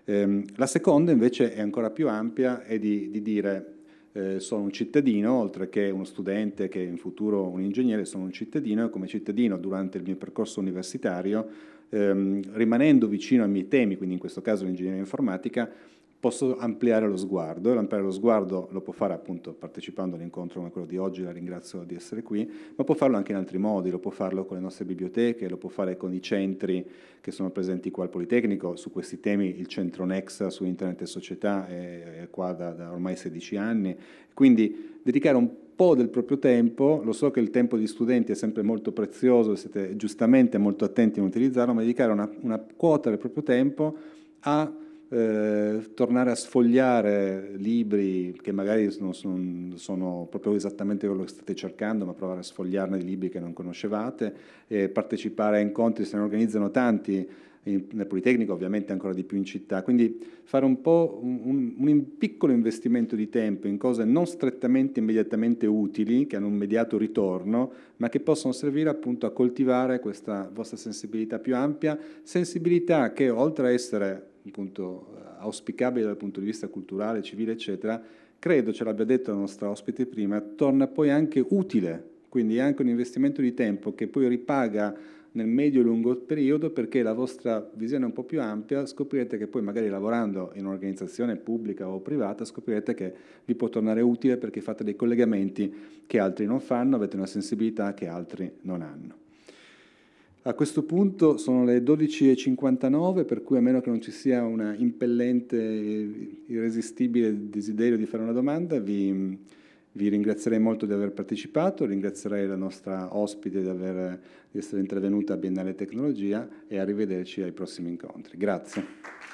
Speaker 1: Ehm, la seconda invece è ancora più ampia, è di, di dire eh, sono un cittadino, oltre che uno studente che in futuro un ingegnere, sono un cittadino e come cittadino durante il mio percorso universitario, ehm, rimanendo vicino ai miei temi, quindi in questo caso l'ingegneria informatica, posso ampliare lo sguardo. e L'ampliare lo sguardo lo può fare appunto partecipando all'incontro come quello di oggi, la ringrazio di essere qui, ma può farlo anche in altri modi, lo può farlo con le nostre biblioteche, lo può fare con i centri che sono presenti qua al Politecnico, su questi temi il centro Nexa su internet e società è, è qua da, da ormai 16 anni, quindi dedicare un po' del proprio tempo, lo so che il tempo di studenti è sempre molto prezioso, siete giustamente molto attenti a utilizzarlo, ma dedicare una, una quota del proprio tempo a eh, tornare a sfogliare libri che magari non sono, sono, proprio esattamente quello che state cercando, ma provare a sfogliarne di libri che non conoscevate, eh, partecipare a incontri, se ne organizzano tanti, in, nel Politecnico ovviamente ancora di più in città, quindi fare un po' un, un, un piccolo investimento di tempo in cose non strettamente immediatamente utili, che hanno un immediato ritorno, ma che possono servire appunto a coltivare questa vostra sensibilità più ampia, sensibilità che oltre a essere appunto, auspicabile dal punto di vista culturale, civile, eccetera, credo, ce l'abbia detto la nostra ospite prima, torna poi anche utile, quindi è anche un investimento di tempo che poi ripaga nel medio e lungo periodo perché la vostra visione è un po' più ampia, scoprirete che poi magari lavorando in un'organizzazione pubblica o privata scoprirete che vi può tornare utile perché fate dei collegamenti che altri non fanno, avete una sensibilità che altri non hanno. A questo punto sono le 12.59, per cui a meno che non ci sia un impellente, irresistibile desiderio di fare una domanda, vi, vi, ringrazierei molto di aver partecipato, ringrazierei la nostra ospite di, aver, di essere intervenuta a Biennale Tecnologia e arrivederci ai prossimi incontri. Grazie.